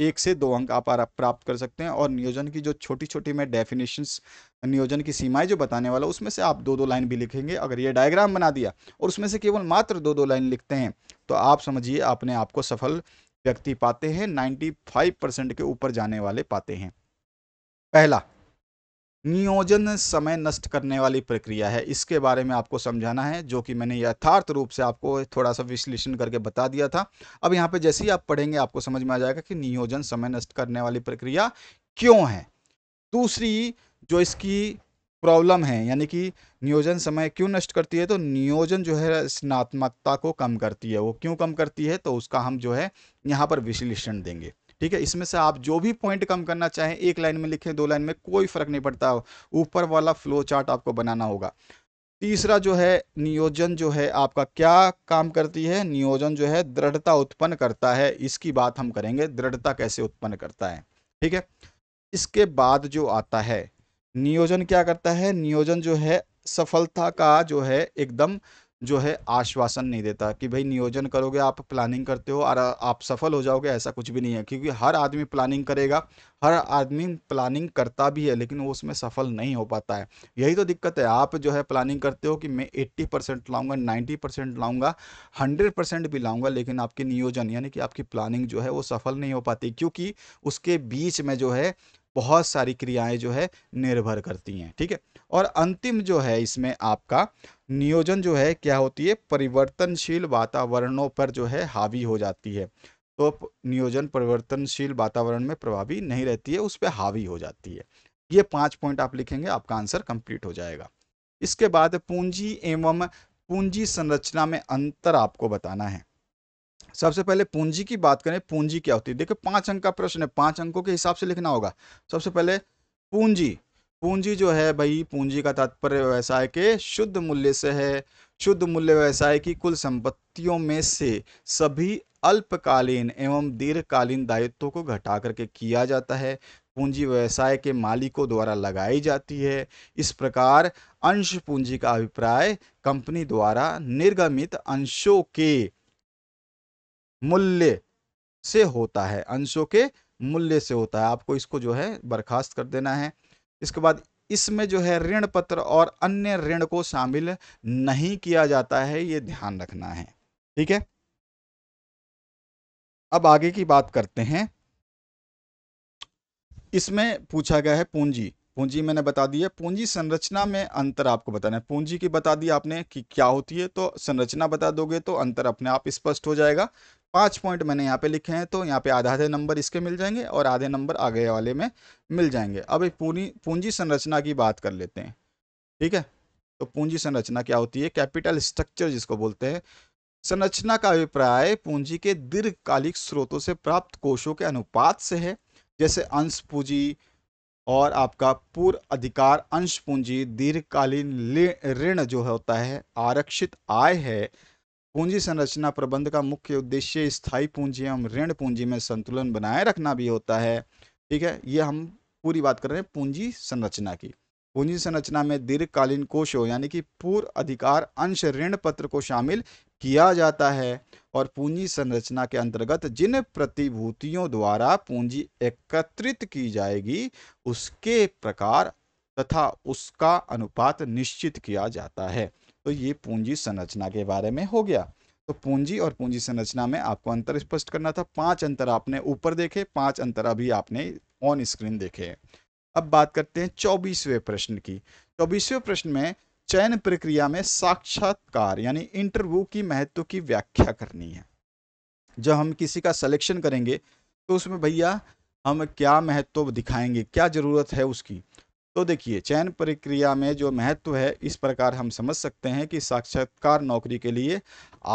एक से दो अंक आप प्राप्त कर सकते हैं और नियोजन की जो छोटी छोटी मैं डेफिनेशंस नियोजन की सीमाएं जो बताने वाला उसमें से आप दो दो लाइन भी लिखेंगे अगर ये डायग्राम बना दिया और उसमें से केवल मात्र दो दो लाइन लिखते हैं तो आप समझिए अपने आप को सफल व्यक्ति पाते हैं नाइन्टी परसेंट के ऊपर जाने वाले पाते हैं पहला नियोजन समय नष्ट करने वाली प्रक्रिया है इसके बारे में आपको समझाना है जो कि मैंने यथार्थ रूप से आपको थोड़ा सा विश्लेषण करके बता दिया था अब यहाँ पे जैसे ही आप पढ़ेंगे आपको समझ में आ जाएगा कि नियोजन समय नष्ट करने वाली प्रक्रिया क्यों है दूसरी जो इसकी प्रॉब्लम है यानी कि नियोजन समय क्यों नष्ट करती है तो नियोजन जो है रचनात्मकता को कम करती है वो क्यों कम करती है तो उसका हम जो है यहाँ पर विश्लेषण देंगे ठीक है इसमें से आप जो भी पॉइंट कम करना चाहें एक लाइन में लिखें दो लाइन में कोई फर्क नहीं पड़ता ऊपर वाला फ्लो चार्ट आपको बनाना होगा तीसरा जो है नियोजन जो है आपका क्या काम करती है नियोजन जो है दृढ़ता उत्पन्न करता है इसकी बात हम करेंगे दृढ़ता कैसे उत्पन्न करता है ठीक है इसके बाद जो आता है नियोजन क्या करता है नियोजन जो है सफलता का जो है एकदम जो है आश्वासन नहीं देता कि भाई नियोजन करोगे आप प्लानिंग करते हो और आप सफल हो जाओगे ऐसा कुछ भी नहीं है क्योंकि हर आदमी प्लानिंग करेगा हर आदमी प्लानिंग करता भी है लेकिन वो उसमें सफल नहीं हो पाता है यही तो दिक्कत है आप जो है प्लानिंग करते हो कि मैं एट्टी परसेंट लाऊँगा नाइन्टी परसेंट लाऊँगा हंड्रेड परसेंट भी लाऊँगा लेकिन आपकी नियोजन यानी कि आपकी प्लानिंग जो है वो सफल नहीं हो पाती क्योंकि उसके बीच में जो है बहुत सारी क्रियाएं जो है निर्भर करती हैं ठीक है और अंतिम जो है इसमें आपका नियोजन जो है क्या होती है परिवर्तनशील वातावरणों पर जो है हावी हो जाती है तो नियोजन परिवर्तनशील वातावरण में प्रभावी नहीं रहती है उस पर हावी हो जाती है ये पाँच पॉइंट आप लिखेंगे आपका आंसर कंप्लीट हो जाएगा इसके बाद पूंजी एवं पूंजी संरचना में अंतर आपको बताना है सबसे पहले पूंजी की बात करें पूंजी क्या होती है देखो पाँच अंक का प्रश्न है पाँच अंकों के हिसाब से लिखना होगा सबसे पहले पूंजी पूंजी जो है भाई पूंजी का तात्पर्य व्यवसाय के शुद्ध मूल्य से है शुद्ध मूल्य व्यवसाय की कुल संपत्तियों में से सभी अल्पकालीन एवं दीर्घकालीन दायित्वों को घटा करके किया जाता है पूंजी व्यवसाय के मालिकों द्वारा लगाई जाती है इस प्रकार अंश पूंजी का अभिप्राय कंपनी द्वारा निर्गमित अंशों के मूल्य से होता है अंशों के मूल्य से होता है आपको इसको जो है बर्खास्त कर देना है इसके बाद इसमें जो है ऋण पत्र और अन्य ऋण को शामिल नहीं किया जाता है ये ध्यान रखना है ठीक है अब आगे की बात करते हैं इसमें पूछा गया है पूंजी पूंजी मैंने बता दी है पूंजी संरचना में अंतर आपको बताना है पूंजी की बता दी आपने कि क्या होती है तो संरचना बता दोगे तो अंतर अपने आप स्पष्ट हो जाएगा पांच पॉइंट मैंने यहाँ पे लिखे हैं तो यहाँ पे आधा आधे नंबर इसके मिल जाएंगे और आधे नंबर आगे वाले में मिल जाएंगे अब एक पूरी पूंजी संरचना की बात कर लेते हैं ठीक है तो पूंजी संरचना क्या होती है कैपिटल स्ट्रक्चर जिसको बोलते हैं संरचना का अभिप्राय पूंजी के दीर्घकालिक स्रोतों से प्राप्त कोषों के अनुपात से है जैसे अंश पूंजी और आपका पूर्व अधिकार अंश पूंजी दीर्घकालीन ऋण जो होता है आरक्षित आय है पूंजी संरचना प्रबंध का मुख्य उद्देश्य स्थायी पूंजी एवं ऋण पूंजी में संतुलन बनाए रखना भी होता है ठीक है ये हम पूरी बात कर रहे हैं पूंजी संरचना की पूंजी संरचना में दीर्घकालीन कोषों यानी कि पूर्व अधिकार अंश ऋण पत्र को शामिल किया जाता है और पूंजी संरचना के अंतर्गत जिन प्रतिभूतियों द्वारा पूंजी एकत्रित की जाएगी उसके प्रकार तथा उसका अनुपात निश्चित किया जाता है तो ये पूंजी संरचना के बारे में हो गया तो पूंजी और पूंजी संरचना में आपको अंतर स्पष्ट करना था पांच अंतर आपने ऊपर देखे पांच अंतर अभी आपने ऑन स्क्रीन देखे अब बात करते हैं चौबीसवें प्रश्न की चौबीसवें प्रश्न में चयन प्रक्रिया में साक्षात्कार यानी इंटरव्यू की महत्व की व्याख्या करनी है जब हम किसी का सिलेक्शन करेंगे तो उसमें भैया हम क्या महत्व दिखाएंगे क्या ज़रूरत है उसकी तो देखिए चयन प्रक्रिया में जो महत्व है इस प्रकार हम समझ सकते हैं कि साक्षात्कार नौकरी के लिए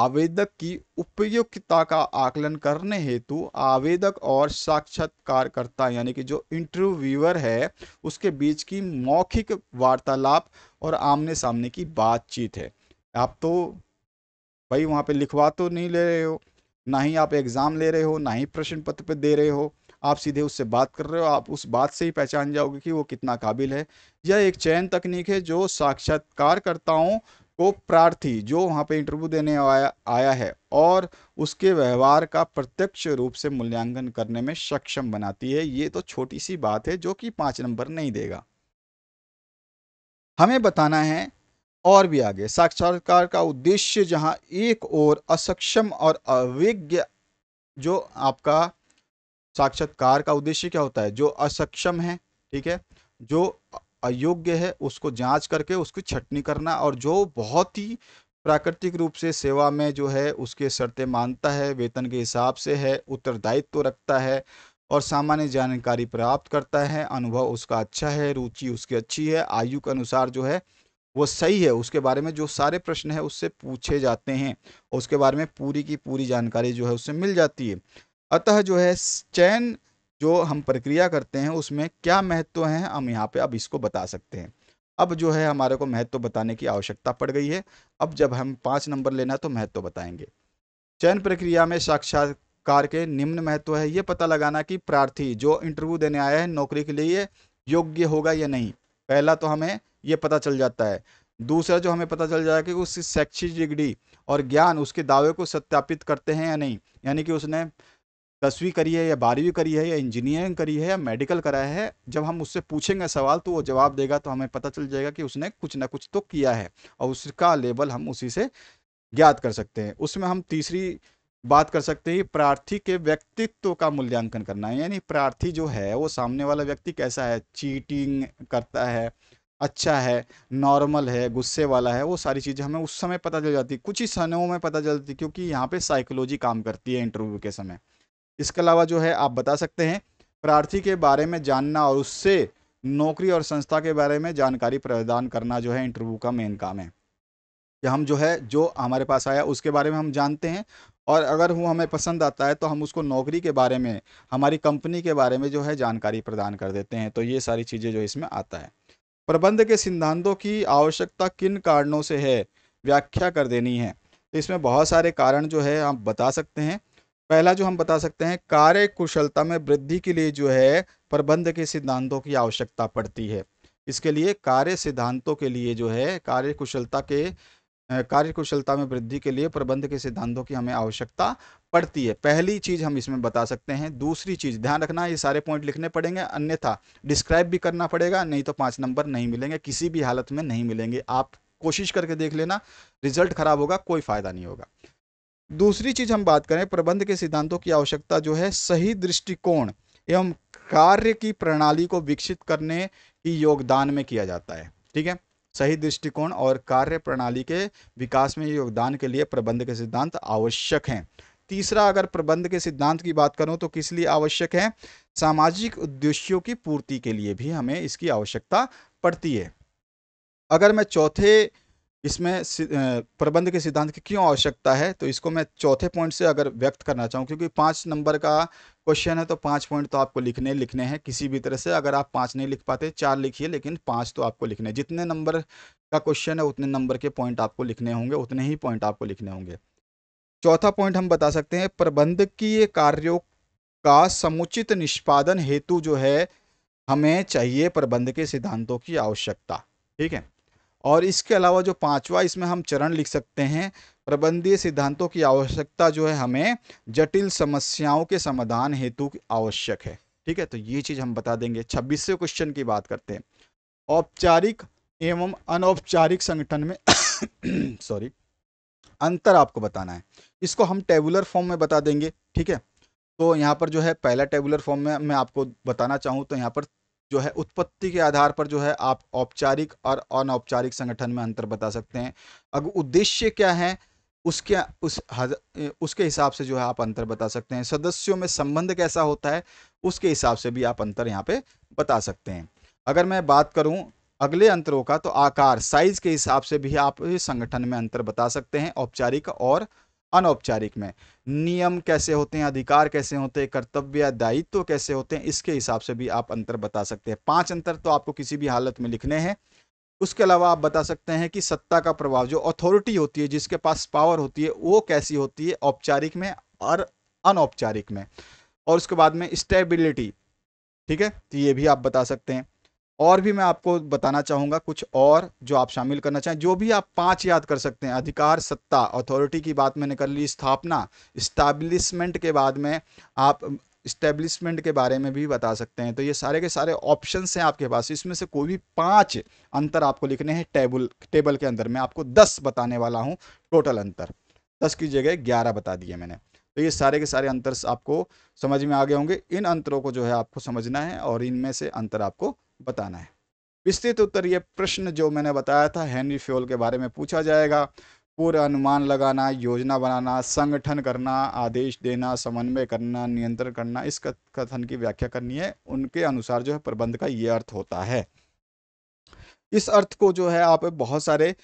आवेदक की उपयुक्तता का आकलन करने हेतु आवेदक और साक्षात्कारकर्ता यानी कि जो इंटरव्यूअर है उसके बीच की मौखिक वार्तालाप और आमने सामने की बातचीत है आप तो भाई वहाँ पे लिखवा तो नहीं ले रहे हो ना ही आप एग्ज़ाम ले रहे हो ना ही प्रश्न पत्र पे दे रहे हो आप सीधे उससे बात कर रहे हो आप उस बात से ही पहचान जाओगे कि वो कितना काबिल है यह एक चयन तकनीक है जो साक्षात्कारकर्ताओं को प्रार्थी जो वहाँ पे इंटरव्यू देने आया आया है और उसके व्यवहार का प्रत्यक्ष रूप से मूल्यांकन करने में सक्षम बनाती है ये तो छोटी सी बात है जो कि पाँच नंबर नहीं देगा हमें बताना है और भी आगे साक्षात्कार का उद्देश्य जहाँ एक और असक्षम और अविज्ञ जो आपका साक्षात्कार का उद्देश्य क्या होता है जो असक्षम है ठीक है जो अयोग्य है उसको जांच करके उसकी छटनी करना और जो बहुत ही प्राकृतिक रूप से सेवा में जो है उसके शर्तें मानता है वेतन के हिसाब से है उत्तरदायित्व तो रखता है और सामान्य जानकारी प्राप्त करता है अनुभव उसका अच्छा है रुचि उसकी अच्छी है आयु के अनुसार जो है वो सही है उसके बारे में जो सारे प्रश्न है उससे पूछे जाते हैं उसके बारे में पूरी की पूरी जानकारी जो है उससे मिल जाती है अतः जो है चयन जो हम प्रक्रिया करते हैं उसमें क्या महत्व है हम यहाँ पे अब इसको बता सकते हैं अब जो है हमारे को महत्व बताने की आवश्यकता पड़ गई है अब जब हम पाँच नंबर लेना तो महत्व बताएंगे चयन प्रक्रिया में साक्षात्कार के निम्न महत्व है ये पता लगाना कि प्रार्थी जो इंटरव्यू देने आया है नौकरी के लिए योग्य होगा या नहीं पहला तो हमें ये पता चल जाता है दूसरा जो हमें पता चल जाएगा कि उस शैक्षिक डिग्री और ज्ञान उसके दावे को सत्यापित करते हैं या नहीं यानी कि उसने दसवीं करी है या बारहवीं करी है या इंजीनियरिंग करी है या मेडिकल कराया है जब हम उससे पूछेंगे सवाल तो वो जवाब देगा तो हमें पता चल जाएगा कि उसने कुछ ना कुछ तो किया है और उसका लेवल हम उसी से ज्ञात कर सकते हैं उसमें हम तीसरी बात कर सकते हैं प्रार्थी के व्यक्तित्व का मूल्यांकन करना है यानी प्रार्थी जो है वो सामने वाला व्यक्ति कैसा है चीटिंग करता है अच्छा है नॉर्मल है गुस्से वाला है वो सारी चीज़ें हमें उस समय पता चल जाती कुछ ही समय में पता चलती क्योंकि यहाँ पे साइकोलॉजी काम करती है इंटरव्यू के समय इसके अलावा जो है आप बता सकते हैं प्रार्थी के बारे में जानना और उससे नौकरी और संस्था के बारे में जानकारी प्रदान करना जो है इंटरव्यू का मेन काम है कि हम जो है जो हमारे पास आया उसके बारे में हम जानते हैं और अगर वो हमें पसंद आता है तो हम उसको नौकरी के बारे में हमारी कंपनी के बारे में जो है जानकारी प्रदान कर देते हैं तो ये सारी चीज़ें जो इसमें आता है प्रबंध के सिद्धांतों की आवश्यकता किन कारणों से है व्याख्या कर देनी है तो इसमें बहुत सारे कारण जो है आप बता सकते हैं पहला जो हम बता सकते हैं कार्य कुशलता में वृद्धि के लिए जो है प्रबंध के सिद्धांतों की आवश्यकता पड़ती है इसके लिए कार्य सिद्धांतों के लिए जो है कार्य कुशलता के कार्य कुशलता में वृद्धि के लिए प्रबंध के सिद्धांतों की हमें आवश्यकता पड़ती है पहली चीज हम इसमें बता सकते हैं दूसरी चीज ध्यान रखना ये सारे पॉइंट लिखने पड़ेंगे अन्यथा डिस्क्राइब भी करना पड़ेगा नहीं तो पाँच नंबर नहीं मिलेंगे किसी भी हालत में नहीं मिलेंगे आप कोशिश करके देख लेना रिजल्ट खराब होगा कोई फायदा नहीं होगा दूसरी चीज हम बात करें प्रबंध के सिद्धांतों की आवश्यकता जो है सही दृष्टिकोण एवं कार्य की प्रणाली को विकसित करने की योगदान में किया जाता है ठीक है सही दृष्टिकोण और कार्य प्रणाली के विकास में योगदान के लिए प्रबंध के सिद्धांत आवश्यक हैं तीसरा अगर प्रबंध के सिद्धांत की बात करूं तो किस लिए आवश्यक है सामाजिक उद्देश्यों की पूर्ति के लिए भी हमें इसकी आवश्यकता पड़ती है अगर मैं चौथे इसमें प्रबंध के सिद्धांत की क्यों आवश्यकता है तो इसको मैं चौथे पॉइंट से अगर व्यक्त करना चाहूँ क्योंकि पाँच नंबर का क्वेश्चन है तो पाँच पॉइंट तो आपको लिखने लिखने हैं किसी भी तरह से अगर आप पाँच नहीं लिख पाते चार लिखिए लेकिन पाँच तो आपको लिखने जितने नंबर का क्वेश्चन है उतने नंबर के पॉइंट आपको लिखने होंगे उतने ही पॉइंट आपको लिखने होंगे चौथा पॉइंट हम बता सकते हैं प्रबंधकीय कार्यों का समुचित निष्पादन हेतु जो है हमें चाहिए प्रबंध के सिद्धांतों की आवश्यकता ठीक है और इसके अलावा जो पांचवा इसमें हम चरण लिख सकते हैं प्रबंधीय सिद्धांतों की आवश्यकता जो है हमें जटिल समस्याओं के समाधान हेतु आवश्यक है ठीक है तो ये चीज़ हम बता देंगे छब्बीसवें क्वेश्चन की बात करते हैं औपचारिक एवं अनौपचारिक संगठन में सॉरी अंतर आपको बताना है इसको हम टेबुलर फॉर्म में बता देंगे ठीक है तो यहाँ पर जो है पहला टेबुलर फॉर्म में मैं आपको बताना चाहूँ तो यहाँ पर जो है उत्पत्ति के आधार पर जो है आप औपचारिक और अनौपचारिक संगठन में अंतर बता सकते हैं अब उद्देश्य क्या है उसके उस उसके हिसाब से जो है आप अंतर बता सकते हैं सदस्यों में संबंध कैसा होता है उसके हिसाब से भी आप अंतर यहाँ पे बता सकते हैं अगर मैं बात करूँ अगले अंतरों का तो आकार साइज के हिसाब से भी आप संगठन में अंतर बता सकते हैं औपचारिक और अनौपचारिक में नियम कैसे होते हैं अधिकार कैसे होते हैं कर्तव्य दायित्व कैसे होते हैं इसके हिसाब से भी आप अंतर बता सकते हैं पांच अंतर तो आपको किसी भी हालत में लिखने हैं उसके अलावा आप बता सकते हैं कि सत्ता का प्रभाव जो अथॉरिटी होती है जिसके पास पावर होती है वो कैसी होती है औपचारिक में और अनौपचारिक में और उसके बाद में स्टेबिलिटी ठीक है तो ये भी आप बता सकते हैं और भी मैं आपको बताना चाहूँगा कुछ और जो आप शामिल करना चाहें जो भी आप पांच याद कर सकते हैं अधिकार सत्ता अथॉरिटी की बात मैंने कर ली स्थापना इस्टेब्लिशमेंट के बाद में आप इस्टेब्लिशमेंट के बारे में भी बता सकते हैं तो ये सारे के सारे ऑप्शन हैं आपके पास इसमें से कोई भी पाँच अंतर आपको लिखने हैं टेबल टेबल के अंदर मैं आपको दस बताने वाला हूँ टोटल अंतर दस की जगह ग्यारह बता दिए मैंने तो ये सारे के सारे अंतर आपको समझ में आ गए होंगे इन अंतरों को जो है आपको समझना है और इनमें से अंतर आपको बताना है विस्तृत उत्तर ये प्रश्न जो मैंने बताया था हेनरी फ्योल के बारे में पूछा जाएगा पूर्व अनुमान लगाना योजना बनाना संगठन करना आदेश देना समन्वय करना नियंत्रण करना इस कथन की व्याख्या करनी है उनके अनुसार जो है प्रबंध का ये अर्थ होता है इस अर्थ को जो है आप बहुत सारे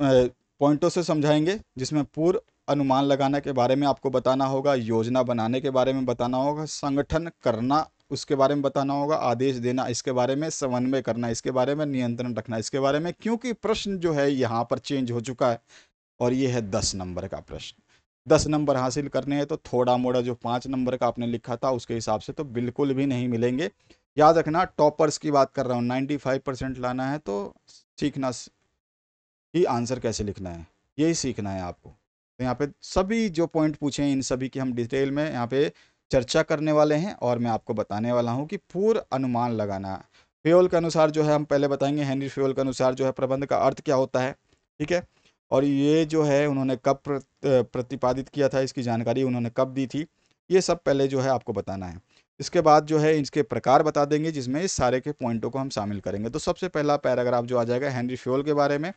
पॉइंटों से समझाएंगे जिसमें पूर्व अनुमान लगाने के बारे में आपको बताना होगा योजना बनाने के बारे में बताना होगा संगठन करना उसके बारे में बताना होगा आदेश देना इसके बारे में समन्वय करना इसके बारे में नियंत्रण रखना इसके बारे में क्योंकि प्रश्न जो है यहाँ पर चेंज हो चुका है और ये है दस नंबर का प्रश्न दस नंबर हासिल करने हैं तो थोड़ा मोड़ा जो पाँच नंबर का आपने लिखा था उसके हिसाब से तो बिल्कुल भी नहीं मिलेंगे याद रखना टॉपर्स की बात कर रहा हूँ नाइन्टी फाइव परसेंट लाना है तो सीखना ही आंसर कैसे लिखना है यही सीखना है आपको तो यहाँ पे सभी जो पॉइंट पूछे हैं इन सभी की हम डिटेल में यहाँ पे चर्चा करने वाले हैं और मैं आपको बताने वाला हूँ कि पूर्व अनुमान लगाना फ्योल के अनुसार जो है हम पहले बताएंगे हेनरी फ्योल के अनुसार जो है प्रबंध का अर्थ क्या होता है ठीक है और ये जो है उन्होंने कब प्रतिपादित किया था इसकी जानकारी उन्होंने कब दी थी ये सब पहले जो है आपको बताना है इसके बाद जो है इसके प्रकार बता देंगे जिसमें इस सारे के पॉइंटों को हम शामिल करेंगे तो सबसे पहला पैराग्राफ जो आ जाएगा हेनरी फ्योल के बारे में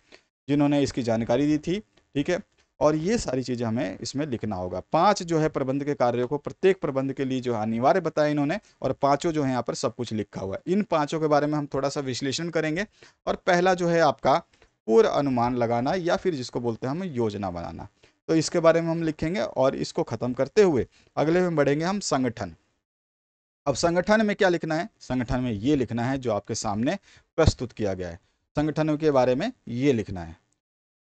जिन्होंने इसकी जानकारी दी थी ठीक है और ये सारी चीज़ें हमें इसमें लिखना होगा पांच जो है प्रबंध के कार्यों को प्रत्येक प्रबंध के लिए जो है अनिवार्य बताया इन्होंने और पांचों जो है यहाँ पर सब कुछ लिखा हुआ है इन पांचों के बारे में हम थोड़ा सा विश्लेषण करेंगे और पहला जो है आपका पूर्व अनुमान लगाना या फिर जिसको बोलते हैं हम योजना बनाना तो इसके बारे में हम लिखेंगे और इसको ख़त्म करते हुए अगले में बढ़ेंगे हम संगठन अब संगठन में क्या लिखना है संगठन में ये लिखना है जो आपके सामने प्रस्तुत किया गया है संगठनों के बारे में ये लिखना है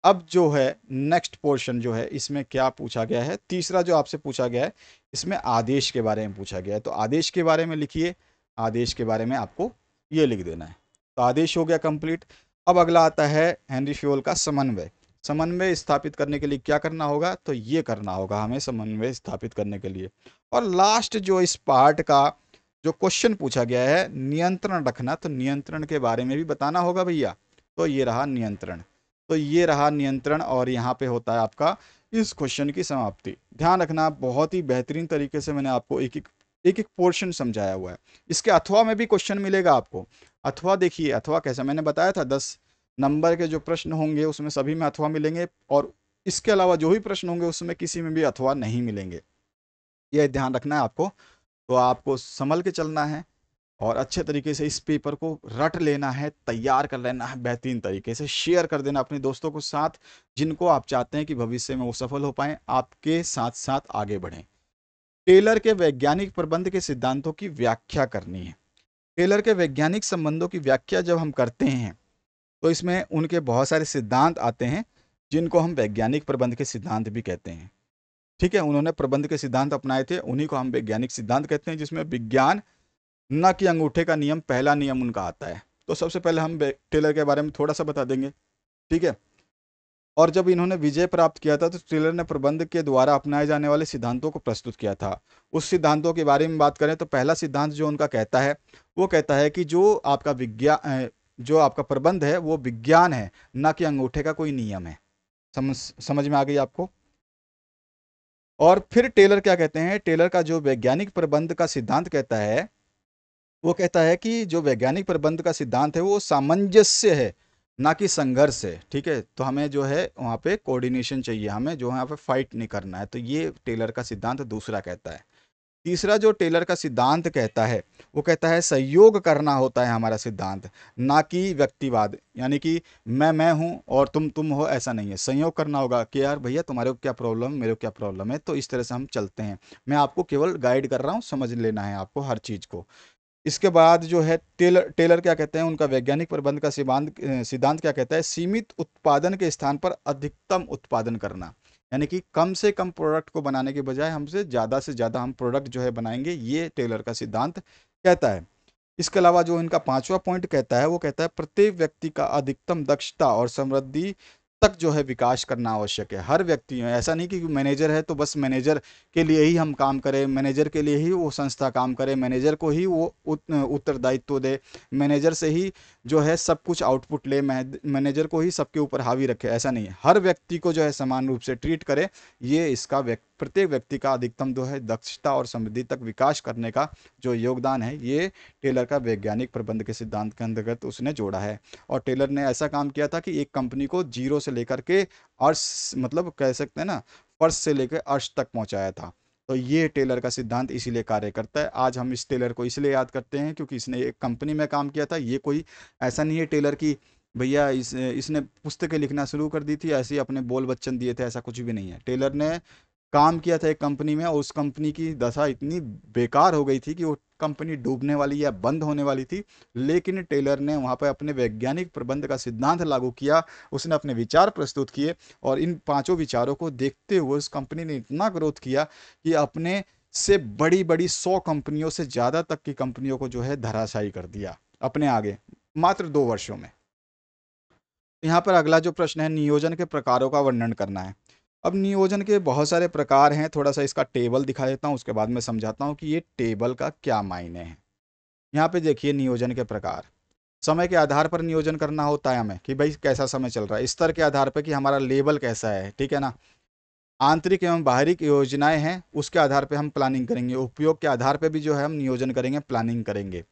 अब जो है नेक्स्ट पोर्शन जो है इसमें क्या पूछा गया है तीसरा जो आपसे पूछा गया है इसमें आदेश के बारे में पूछा गया है तो आदेश के बारे में लिखिए आदेश के बारे में आपको ये लिख देना है तो आदेश हो गया कंप्लीट अब अगला आता है हेनरी फ्योल का समन्वय समन्वय स्थापित करने के लिए क्या करना होगा तो ये करना होगा हमें समन्वय स्थापित करने के लिए और लास्ट जो इस पार्ट का जो क्वेश्चन पूछा गया है नियंत्रण रखना तो नियंत्रण के बारे में भी बताना होगा भैया तो ये रहा नियंत्रण तो ये रहा नियंत्रण और यहाँ पे होता है आपका इस क्वेश्चन की समाप्ति ध्यान रखना बहुत ही बेहतरीन तरीके से मैंने आपको एक एक एक एक पोर्शन समझाया हुआ है इसके अथवा में भी क्वेश्चन मिलेगा आपको अथवा देखिए अथवा कैसा मैंने बताया था दस नंबर के जो प्रश्न होंगे उसमें सभी में अथवा मिलेंगे और इसके अलावा जो भी प्रश्न होंगे उसमें किसी में भी अथवा नहीं मिलेंगे यह ध्यान रखना है आपको तो आपको संभल के चलना है और अच्छे तरीके से इस पेपर को रट लेना है तैयार कर लेना है बेहतरीन तरीके से शेयर कर देना अपने दोस्तों के साथ जिनको आप चाहते हैं कि भविष्य में वो सफल हो पाए आपके साथ साथ आगे बढ़ें टेलर के वैज्ञानिक प्रबंध के सिद्धांतों की व्याख्या करनी है टेलर के वैज्ञानिक संबंधों की व्याख्या जब हम करते हैं तो इसमें उनके बहुत सारे सिद्धांत आते हैं जिनको हम वैज्ञानिक प्रबंध के सिद्धांत भी कहते हैं ठीक है उन्होंने प्रबंध के सिद्धांत अपनाए थे उन्हीं को हम वैज्ञानिक सिद्धांत कहते हैं जिसमें विज्ञान न कि अंगूठे का नियम पहला नियम उनका आता है तो सबसे पहले हम टेलर के बारे में थोड़ा सा बता देंगे ठीक है और जब इन्होंने विजय प्राप्त किया था तो टेलर ने प्रबंध के द्वारा अपनाए जाने वाले सिद्धांतों को प्रस्तुत किया था उस सिद्धांतों के बारे में बात करें तो पहला सिद्धांत जो उनका कहता है वो कहता है कि जो आपका विज्ञान जो आपका प्रबंध है वो विज्ञान है ना कि अंगूठे का कोई नियम है समझ समझ में आ गई आपको और फिर टेलर क्या कहते हैं टेलर का जो वैज्ञानिक प्रबंध का सिद्धांत कहता है वो कहता है कि जो वैज्ञानिक प्रबंध का सिद्धांत है वो सामंजस्य है ना कि संघर्ष है ठीक है तो हमें जो है वहाँ पे कोऑर्डिनेशन चाहिए हमें जो वहाँ पे फाइट नहीं करना है तो ये टेलर का सिद्धांत दूसरा कहता है तीसरा जो टेलर का सिद्धांत कहता है वो कहता है सहयोग करना होता है हमारा सिद्धांत ना कि व्यक्तिवाद यानी कि मैं मैं हूँ और तुम तुम हो ऐसा नहीं है संयोग करना होगा कि यार भैया तुम्हारे को क्या प्रॉब्लम मेरे को क्या प्रॉब्लम है तो इस तरह से हम चलते हैं मैं आपको केवल गाइड कर रहा हूँ समझ लेना है आपको हर चीज़ को इसके बाद जो है टेलर टेलर क्या कहते हैं उनका वैज्ञानिक प्रबंध का सिद्धांत सिद्धांत क्या कहता है सीमित उत्पादन के स्थान पर अधिकतम उत्पादन करना यानी कि कम से कम प्रोडक्ट को बनाने के बजाय हमसे ज़्यादा से ज़्यादा हम प्रोडक्ट जो है बनाएंगे ये टेलर का सिद्धांत कहता है इसके अलावा जो इनका पांचवा पॉइंट कहता है वो कहता है प्रत्येक व्यक्ति का अधिकतम दक्षता और समृद्धि तक जो है विकास करना आवश्यक है हर व्यक्ति में ऐसा नहीं कि मैनेजर है तो बस मैनेजर के लिए ही हम काम करें मैनेजर के लिए ही वो संस्था काम करे मैनेजर को ही वो उत्तरदायित्व दे मैनेजर से ही जो है सब कुछ आउटपुट ले मैनेजर को ही सबके ऊपर हावी रखे ऐसा नहीं है हर व्यक्ति को जो है समान रूप से ट्रीट करे ये इसका व्यक्ति प्रत्येक व्यक्ति का अधिकतम जो है दक्षता और समृद्धि तक विकास करने का जो योगदान है ये टेलर का वैज्ञानिक प्रबंध के सिद्धांत के अंतर्गत उसने जोड़ा है और टेलर ने ऐसा काम किया था कि एक कंपनी को जीरो से लेकर के अर्श मतलब कह सकते हैं ना फर्श से लेकर अर्श तक पहुँचाया था तो ये टेलर का सिद्धांत इसीलिए कार्य करता है आज हम इस टेलर को इसलिए याद करते हैं क्योंकि इसने एक कंपनी में काम किया था ये कोई ऐसा नहीं है टेलर की भैया इस इसने पुस्तकें लिखना शुरू कर दी थी ऐसे ही अपने बोल बच्चन दिए थे ऐसा कुछ भी नहीं है टेलर ने काम किया था एक कंपनी में और उस कंपनी की दशा इतनी बेकार हो गई थी कि वो कंपनी डूबने वाली या बंद होने वाली थी लेकिन टेलर ने वहाँ पर अपने वैज्ञानिक प्रबंध का सिद्धांत लागू किया उसने अपने विचार प्रस्तुत किए और इन पांचों विचारों को देखते हुए उस कंपनी ने इतना ग्रोथ किया कि अपने से बड़ी बड़ी सौ कंपनियों से ज़्यादा तक की कंपनियों को जो है धराशायी कर दिया अपने आगे मात्र दो वर्षों में यहाँ पर अगला जो प्रश्न है नियोजन के प्रकारों का वर्णन करना है अब नियोजन के बहुत सारे प्रकार हैं थोड़ा सा इसका टेबल दिखा देता हूँ उसके बाद मैं समझाता हूँ कि ये टेबल का क्या मायने हैं यहाँ पे देखिए नियोजन के प्रकार समय के आधार पर नियोजन करना होता है हमें कि भाई कैसा समय चल रहा है स्तर के आधार पर कि हमारा लेवल कैसा है ठीक है ना आंतरिक एवं बाहरी योजनाएं हैं उसके आधार पर हम प्लानिंग करेंगे उपयोग के आधार पर भी जो है हम नियोजन करेंगे प्लानिंग करेंगे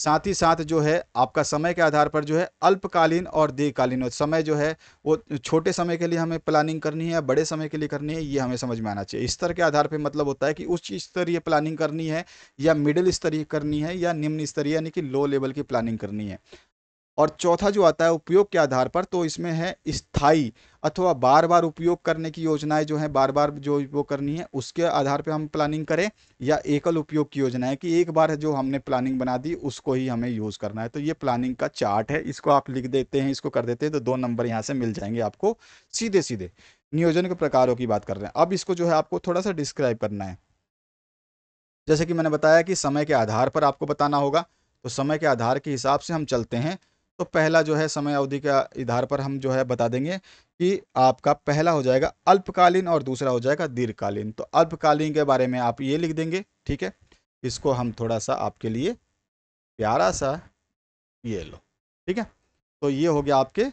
साथ ही साथ जो है आपका समय के आधार पर जो है अल्पकालीन और दीर्घकालीन समय जो है वो छोटे समय के लिए हमें प्लानिंग करनी है बड़े समय के लिए करनी है ये हमें समझ में आना चाहिए स्तर के आधार पर मतलब होता है कि उच्च स्तरीय प्लानिंग करनी है या मिडिल स्तरीय करनी है या निम्न स्तरीय यानी कि लो लेवल की प्लानिंग करनी है और चौथा जो आता है उपयोग के आधार पर तो इसमें है स्थाई अथवा बार बार उपयोग करने की योजनाएं जो हैं बार बार जो उपयोग करनी है उसके आधार पर हम प्लानिंग करें या एकल उपयोग की योजना है कि एक बार जो हमने प्लानिंग बना दी उसको ही हमें यूज़ करना है तो ये प्लानिंग का चार्ट है इसको आप लिख देते हैं इसको कर देते हैं तो दो नंबर यहाँ से मिल जाएंगे आपको सीधे सीधे नियोजन के प्रकारों की बात कर रहे हैं अब इसको जो है आपको थोड़ा सा डिस्क्राइब करना है जैसे कि मैंने बताया कि समय के आधार पर आपको बताना होगा तो समय के आधार के हिसाब से हम चलते हैं तो पहला जो है समय अवधि के आधार पर हम जो है बता देंगे कि आपका पहला हो जाएगा अल्पकालीन और दूसरा हो जाएगा दीर्घकालीन तो अल्पकालीन के बारे में आप ये लिख देंगे ठीक है इसको हम थोड़ा सा आपके लिए प्यारा सा ये लो ठीक है तो ये हो गया आपके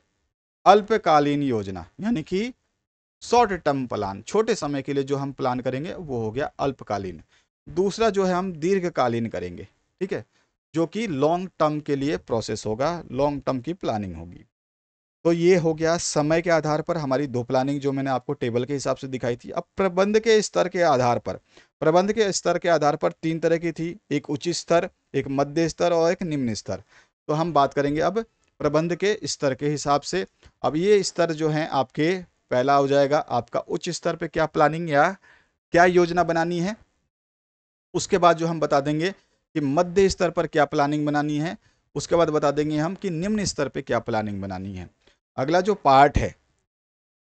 अल्पकालीन योजना यानी कि शॉर्ट टर्म प्लान छोटे समय के लिए जो हम प्लान करेंगे वो हो गया अल्पकालीन दूसरा जो है हम दीर्घकालीन करेंगे ठीक है जो कि लॉन्ग टर्म के लिए प्रोसेस होगा लॉन्ग टर्म की प्लानिंग होगी तो ये हो गया समय के आधार पर हमारी दो प्लानिंग जो मैंने आपको टेबल के हिसाब से दिखाई थी अब प्रबंध के स्तर के आधार पर प्रबंध के स्तर के आधार पर तीन तरह की थी एक उच्च स्तर एक मध्य स्तर और एक निम्न स्तर तो हम बात करेंगे अब प्रबंध के स्तर के हिसाब से अब ये स्तर जो है आपके पहला हो जाएगा आपका उच्च स्तर पर क्या प्लानिंग या क्या योजना बनानी है उसके बाद जो हम बता देंगे कि मध्य स्तर पर क्या प्लानिंग बनानी है उसके बाद बता देंगे हम कि निम्न स्तर पर क्या प्लानिंग बनानी है अगला जो पार्ट है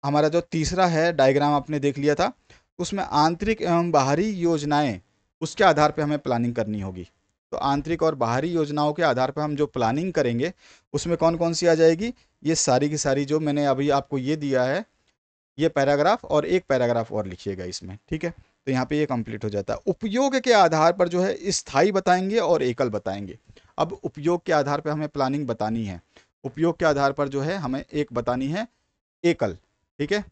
हमारा जो तीसरा है डायग्राम आपने देख लिया था उसमें आंतरिक एवं बाहरी योजनाएं उसके आधार पर हमें प्लानिंग करनी होगी तो आंतरिक और बाहरी योजनाओं के आधार पर हम जो प्लानिंग करेंगे उसमें कौन कौन सी आ जाएगी ये सारी की सारी जो मैंने अभी आपको ये दिया है ये पैराग्राफ और एक पैराग्राफ और लिखिएगा इसमें ठीक है तो यहाँ पे ये कंप्लीट हो जाता है उपयोग के आधार पर जो है स्थाई बताएंगे और एकल बताएंगे अब उपयोग के आधार पर हमें प्लानिंग बतानी है उपयोग के आधार पर जो है हमें एक बतानी है एकल ठीक है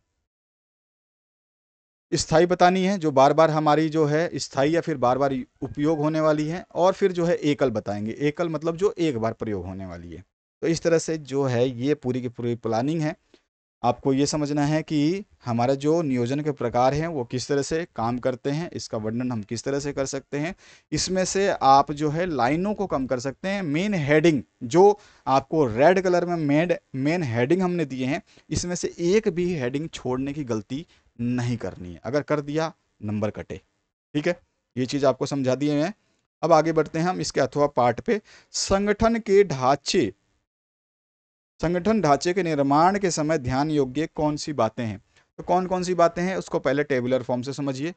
स्थाई बतानी है जो बार बार हमारी जो है स्थाई या फिर बार बार उपयोग होने वाली है और फिर जो है एकल बताएंगे एकल मतलब जो एक बार प्रयोग होने वाली है तो इस तरह से जो है ये पूरी की पूरी प्लानिंग है आपको ये समझना है कि हमारे जो नियोजन के प्रकार हैं वो किस तरह से काम करते हैं इसका वर्णन हम किस तरह से कर सकते हैं इसमें से आप जो है लाइनों को कम कर सकते हैं मेन हेडिंग जो आपको रेड कलर में मेड मेन हेडिंग हमने दिए हैं इसमें से एक भी हेडिंग छोड़ने की गलती नहीं करनी है अगर कर दिया नंबर कटे ठीक है ये चीज़ आपको समझा दिए हैं अब आगे बढ़ते हैं हम इसके अथवा पार्ट पे संगठन के ढांचे संगठन ढांचे के निर्माण के समय ध्यान योग्य कौन सी बातें हैं तो कौन कौन सी बातें हैं उसको पहले टेबुलर फॉर्म से समझिए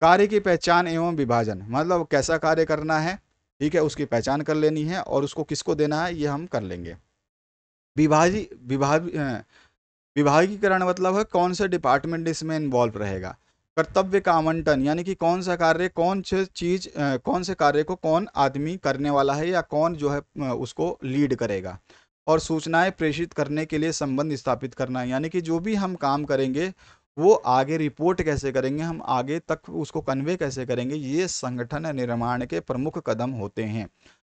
कार्य की पहचान एवं विभाजन मतलब कैसा कार्य करना है ठीक है उसकी पहचान कर लेनी है और उसको किसको देना है ये हम कर लेंगे विभाजी विभाग विभागीकरण मतलब है कौन सा डिपार्टमेंट इसमें इन्वॉल्व रहेगा कर्तव्य का आवंटन यानी कि कौन सा कार्य कौन से चीज कौन से कार्य को कौन आदमी करने वाला है या कौन जो है उसको लीड करेगा और सूचनाएं प्रेषित करने के लिए संबंध स्थापित करना है यानी कि जो भी हम काम करेंगे वो आगे रिपोर्ट कैसे करेंगे हम आगे तक उसको कन्वे कैसे करेंगे ये संगठन निर्माण के प्रमुख कदम होते हैं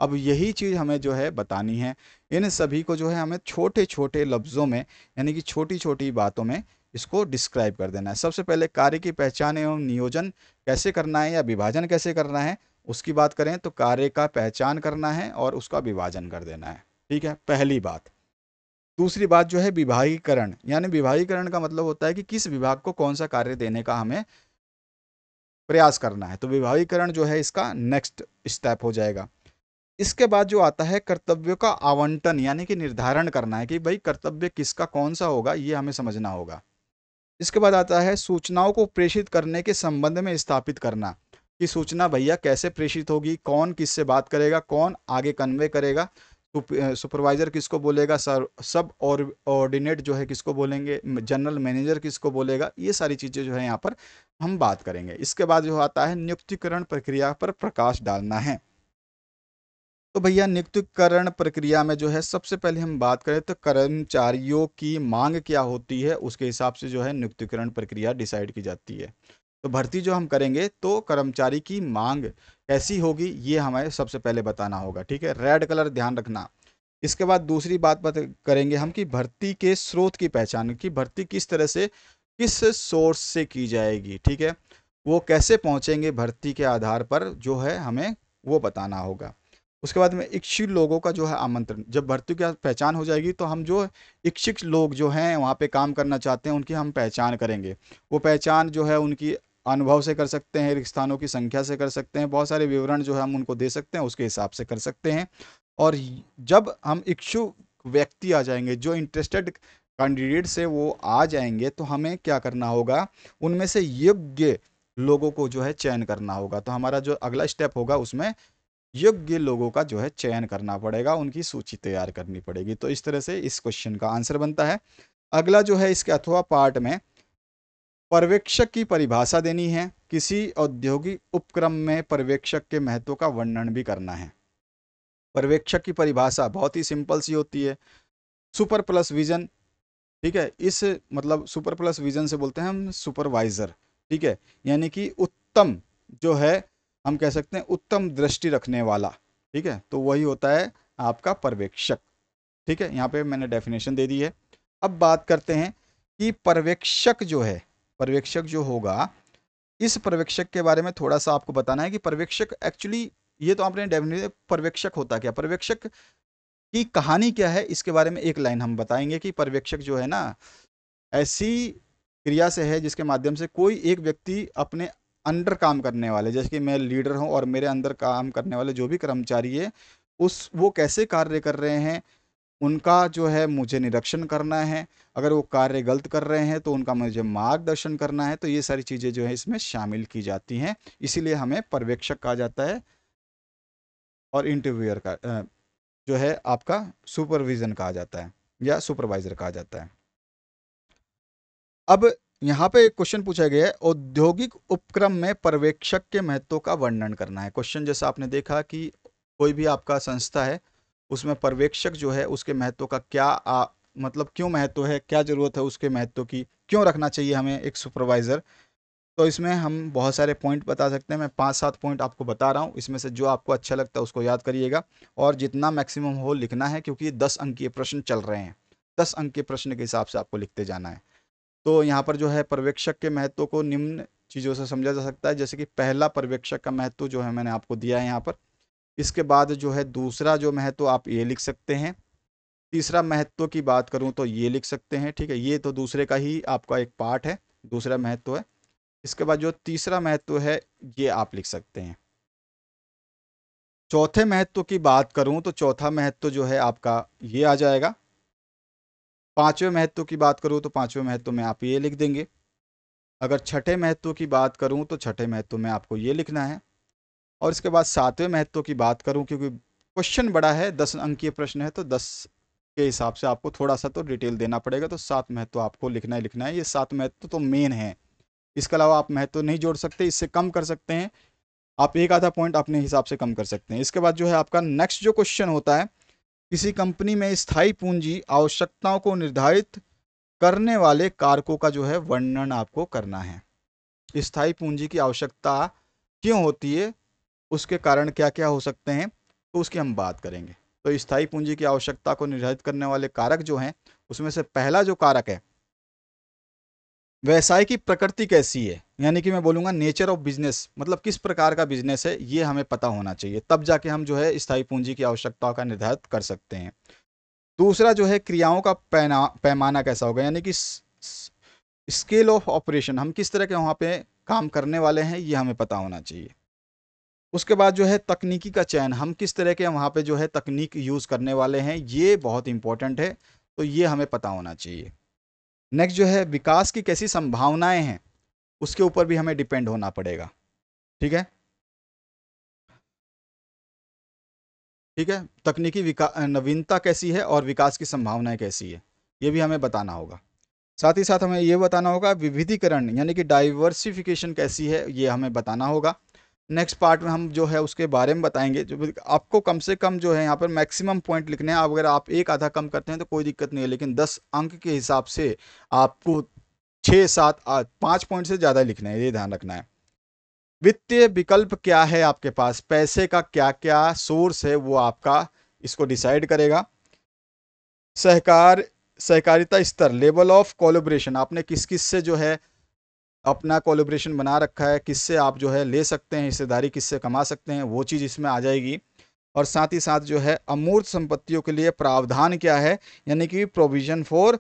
अब यही चीज़ हमें जो है बतानी है इन सभी को जो है हमें छोटे छोटे लफ्ज़ों में यानी कि छोटी छोटी बातों में इसको डिस्क्राइब कर देना है सबसे पहले कार्य की पहचान एवं नियोजन कैसे करना है या विभाजन कैसे करना है उसकी बात करें तो कार्य का पहचान करना है और उसका विभाजन कर देना है ठीक है पहली बात दूसरी बात जो है विभागीकरण यानी विभागीकरण का मतलब होता है कि किस विभाग को कौन सा कार्य देने का हमें प्रयास करना है तो विभागीकरण जो है इसका नेक्स्ट स्टेप हो जाएगा इसके बाद जो आता है कर्तव्यों का आवंटन यानी कि निर्धारण करना है कि भाई कर्तव्य किसका कौन सा होगा ये हमें समझना होगा इसके बाद आता है सूचनाओं को प्रेषित करने के संबंध में स्थापित करना कि सूचना भैया कैसे प्रेषित होगी कौन किससे बात करेगा कौन आगे कन्वे करेगा सुपरवाइज़र किसको बोलेगा सर सब और ऑर्डिनेट जो है किसको बोलेंगे जनरल मैनेजर किसको बोलेगा ये सारी चीज़ें जो है यहाँ पर हम बात करेंगे इसके बाद जो आता है नियुक्तिकरण प्रक्रिया पर प्रकाश डालना है तो भैया नियुक्तिकरण प्रक्रिया में जो है सबसे पहले हम बात करें तो कर्मचारियों की मांग क्या होती है उसके हिसाब से जो है नियुक्तिकरण प्रक्रिया डिसाइड की जाती है तो भर्ती जो हम करेंगे तो कर्मचारी की मांग कैसी होगी ये हमें सबसे पहले बताना होगा ठीक है रेड कलर ध्यान रखना इसके बाद दूसरी बात बत करेंगे हम कि भर्ती के स्रोत की पहचान कि भर्ती किस तरह से किस सोर्स से की जाएगी ठीक है वो कैसे पहुंचेंगे भर्ती के आधार पर जो है हमें वो बताना होगा उसके बाद में इच्छुक लोगों का जो है आमंत्रण जब भर्ती की पहचान हो जाएगी तो हम जो इच्छुक लोग जो हैं वहाँ पे काम करना चाहते हैं उनकी हम पहचान करेंगे वो पहचान जो है उनकी अनुभव से कर सकते हैं रिक्त स्थानों की संख्या से कर सकते हैं बहुत सारे विवरण जो है हम उनको दे सकते हैं उसके हिसाब से कर सकते हैं और जब हम इच्छुक व्यक्ति आ जाएंगे जो इंटरेस्टेड कैंडिडेट से वो आ जाएंगे तो हमें क्या करना होगा उनमें से योग्य लोगों को जो है चयन करना होगा तो हमारा जो अगला स्टेप होगा उसमें योग्य लोगों का जो है चयन करना पड़ेगा उनकी सूची तैयार करनी पड़ेगी तो इस तरह से इस क्वेश्चन का आंसर बनता है अगला जो है इसके अथवा पार्ट में पर्यवेक्षक की परिभाषा देनी है किसी औद्योगिक उपक्रम में पर्यवेक्षक के महत्व का वर्णन भी करना है पर्यवेक्षक की परिभाषा बहुत ही सिंपल सी होती है सुपर प्लस विजन ठीक है इस मतलब सुपर प्लस विजन से बोलते हैं हम सुपरवाइजर ठीक है यानी कि उत्तम जो है हम कह सकते हैं उत्तम दृष्टि रखने वाला ठीक है तो वही होता है आपका पर्यवेक्षक ठीक है यहाँ पे मैंने डेफिनेशन दे दी है अब बात करते हैं कि पर्यवेक्षक जो है पर्यवेक्षक जो होगा इस पर्यवेक्षक के बारे में थोड़ा सा आपको बताना है कि पर्यवेक्षक एक्चुअली ये तो आपने डेफिनेट पर्यवेक्षक होता क्या पर्यवेक्षक की कहानी क्या है इसके बारे में एक लाइन हम बताएंगे कि पर्यवेक्षक जो है ना ऐसी क्रिया से है जिसके माध्यम से कोई एक व्यक्ति अपने अंडर काम करने वाले जैसे कि मैं लीडर हूँ और मेरे अंदर काम करने वाले जो भी कर्मचारी है उस वो कैसे कार्य कर रहे हैं उनका जो है मुझे निरीक्षण करना है अगर वो कार्य गलत कर रहे हैं तो उनका मुझे मार्गदर्शन करना है तो ये सारी चीज़ें जो है इसमें शामिल की जाती हैं इसीलिए हमें पर्यवेक्षक कहा जाता है और इंटरव्यूअर का जो है आपका सुपरविजन कहा जाता है या सुपरवाइजर कहा जाता है अब यहाँ पे एक क्वेश्चन पूछा गया है औद्योगिक उपक्रम में पर्यवेक्षक के महत्व का वर्णन करना है क्वेश्चन जैसा आपने देखा कि कोई भी आपका संस्था है उसमें पर्यवेक्षक जो है उसके महत्व का क्या आ, मतलब क्यों महत्व है क्या ज़रूरत है उसके महत्व की क्यों रखना चाहिए हमें एक सुपरवाइज़र तो इसमें हम बहुत सारे पॉइंट बता सकते हैं मैं पाँच सात पॉइंट आपको बता रहा हूँ इसमें से जो आपको अच्छा लगता है उसको याद करिएगा और जितना मैक्सिमम हो लिखना है क्योंकि दस अंकीय प्रश्न चल रहे हैं दस अंक के प्रश्न के हिसाब से आपको लिखते जाना है तो यहाँ पर जो है पर्यवेक्षक के महत्व को निम्न चीज़ों से समझा जा सकता है जैसे कि पहला पर्यवेक्षक का महत्व जो है मैंने आपको दिया है यहाँ पर इसके बाद जो है दूसरा जो महत्व आप ये लिख सकते हैं तीसरा महत्व की बात करूँ तो ये लिख सकते हैं ठीक है ये तो दूसरे का ही आपका एक पार्ट है दूसरा महत्व है इसके बाद जो तीसरा महत्व है ये आप लिख सकते हैं चौथे महत्व की बात करूं तो चौथा महत्व जो है आपका ये आ जाएगा पांचवें महत्व की बात करूं तो पांचवें महत्व में आप ये लिख देंगे अगर छठे महत्व की बात करूं तो छठे महत्व में आपको ये लिखना है और इसके बाद सातवें महत्व की बात करूं क्योंकि क्वेश्चन बड़ा है दस अंकीय प्रश्न है तो दस के हिसाब से आपको थोड़ा सा तो डिटेल देना पड़ेगा तो सात महत्व आपको लिखना है लिखना है ये सात महत्व तो मेन है इसके अलावा आप महत्व नहीं जोड़ सकते इससे कम कर सकते हैं आप एक आधा पॉइंट अपने हिसाब से कम कर सकते हैं इसके बाद जो है आपका नेक्स्ट जो क्वेश्चन होता है किसी कंपनी में स्थायी पूंजी आवश्यकताओं को निर्धारित करने वाले कारकों का जो है वर्णन आपको करना है स्थायी पूंजी की आवश्यकता क्यों होती है उसके कारण क्या क्या हो सकते हैं तो उसकी हम बात करेंगे तो स्थायी पूंजी की आवश्यकता को निर्धारित करने वाले कारक जो हैं उसमें से पहला जो कारक है व्यवसाय की प्रकृति कैसी है यानी कि मैं बोलूँगा नेचर ऑफ बिजनेस मतलब किस प्रकार का बिजनेस है ये हमें पता होना चाहिए तब जाके हम जो है स्थायी पूंजी की आवश्यकताओं का निर्धारित कर सकते हैं दूसरा जो है क्रियाओं का पैना पैमाना कैसा होगा यानी कि स्केल ऑफ ऑपरेशन हम किस तरह के वहाँ पे काम करने वाले हैं ये हमें पता होना चाहिए उसके बाद जो है तकनीकी का चयन हम किस तरह के वहाँ पे जो है तकनीक यूज़ करने वाले हैं ये बहुत इंपॉर्टेंट है तो ये हमें पता होना चाहिए नेक्स्ट जो है विकास की कैसी संभावनाएं हैं उसके ऊपर भी हमें डिपेंड होना पड़ेगा ठीक है ठीक है तकनीकी विकास नवीनता कैसी है और विकास की संभावनाएं कैसी है ये भी हमें बताना होगा साथ ही साथ हमें ये बताना होगा विविधीकरण यानी कि डाइवर्सिफिकेशन कैसी है ये हमें बताना होगा नेक्स्ट पार्ट में हम जो है उसके बारे में बताएंगे जो आपको कम से कम जो है यहाँ पर मैक्सिमम पॉइंट लिखने हैं अगर आप एक आधा कम करते हैं तो कोई दिक्कत नहीं है लेकिन दस अंक के हिसाब से आपको छः सात आठ पाँच पॉइंट से ज़्यादा लिखना है ये ध्यान रखना है वित्तीय विकल्प क्या है आपके पास पैसे का क्या क्या सोर्स है वो आपका इसको डिसाइड करेगा सहकार सहकारिता स्तर लेवल ऑफ कोलोब्रेशन आपने किस किस से जो है अपना कोलोब्रेशन बना रखा है किससे आप जो है ले सकते हैं हिस्सेदारी किससे कमा सकते हैं वो चीज़ इसमें आ जाएगी और साथ ही साथ जो है अमूर्त संपत्तियों के लिए प्रावधान क्या है यानी कि प्रोविजन फॉर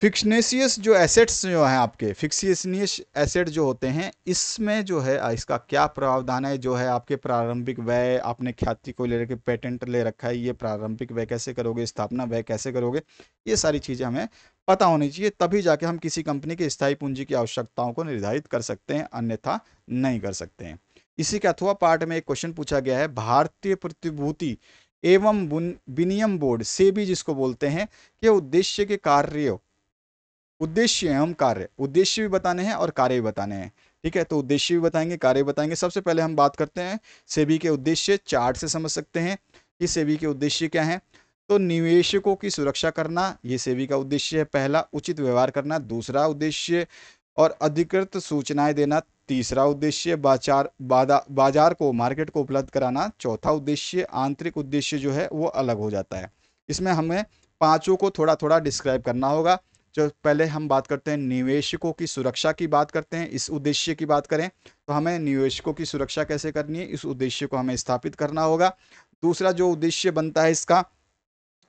फिक्सनेसियस जो एसेट्स जो हैं आपके फिक्सियसनियस एसेट जो होते हैं इसमें जो है इसका क्या प्रावधान है जो है आपके प्रारंभिक व्यय आपने ख्याति को ले रखे पेटेंट ले रखा है ये प्रारंभिक व्यय कैसे करोगे स्थापना व्यय कैसे करोगे ये सारी चीज़ें हमें पता होनी चाहिए तभी जाके हम किसी कंपनी के स्थायी पूंजी की आवश्यकताओं को निर्धारित कर सकते हैं अन्यथा नहीं कर सकते हैं इसी के अथवा पार्ट में एक क्वेश्चन पूछा गया है भारतीय प्रतिभूति एवं विनियम बोर्ड से भी जिसको बोलते हैं कि उद्देश्य के कार्य उद्देश्य एवं कार्य उद्देश्य भी बताने हैं और कार्य भी बताने हैं ठीक है तो उद्देश्य भी बताएंगे कार्य बताएंगे सबसे पहले हम बात करते हैं सेबी के उद्देश्य चार्ट से समझ सकते हैं कि सेबी के उद्देश्य क्या हैं तो निवेशकों की सुरक्षा करना ये सेबी का उद्देश्य है पहला उचित व्यवहार करना दूसरा उद्देश्य और अधिकृत सूचनाएं देना तीसरा उद्देश्य बाजार बाजार को मार्केट को उपलब्ध कराना चौथा उद्देश्य आंतरिक उद्देश्य जो है वो अलग हो जाता है इसमें हमें पांचों को थोड़ा थोड़ा डिस्क्राइब करना होगा जो पहले हम बात करते हैं निवेशकों की सुरक्षा की बात करते हैं इस उद्देश्य की बात करें तो हमें निवेशकों की सुरक्षा कैसे करनी है इस उद्देश्य को हमें स्थापित करना होगा दूसरा जो उद्देश्य बनता है इसका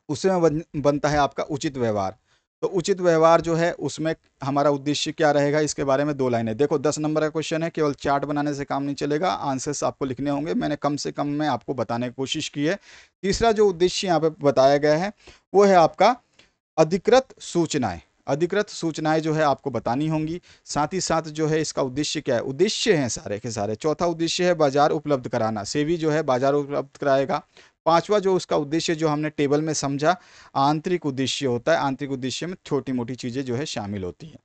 उसमें बन, बनता है आपका उचित व्यवहार तो उचित व्यवहार जो है उसमें हमारा उद्देश्य क्या रहेगा इसके बारे में दो लाइनें देखो दस नंबर का क्वेश्चन है केवल चार्ट बनाने से काम नहीं चलेगा आंसर्स आपको लिखने होंगे मैंने कम से कम में आपको बताने की कोशिश की है तीसरा जो उद्देश्य यहाँ पे बताया गया है वो है आपका अधिकृत सूचनाएं अधिकृत सूचनाएं जो है आपको बतानी होंगी साथ ही साथ जो है इसका उद्देश्य क्या है उद्देश्य है सारे के सारे चौथा उद्देश्य है बाजार उपलब्ध कराना सेवी जो है बाजार उपलब्ध कराएगा पांचवा जो उसका उद्देश्य जो हमने टेबल में समझा आंतरिक उद्देश्य होता है आंतरिक उद्देश्य में छोटी मोटी चीज़ें जो है शामिल होती हैं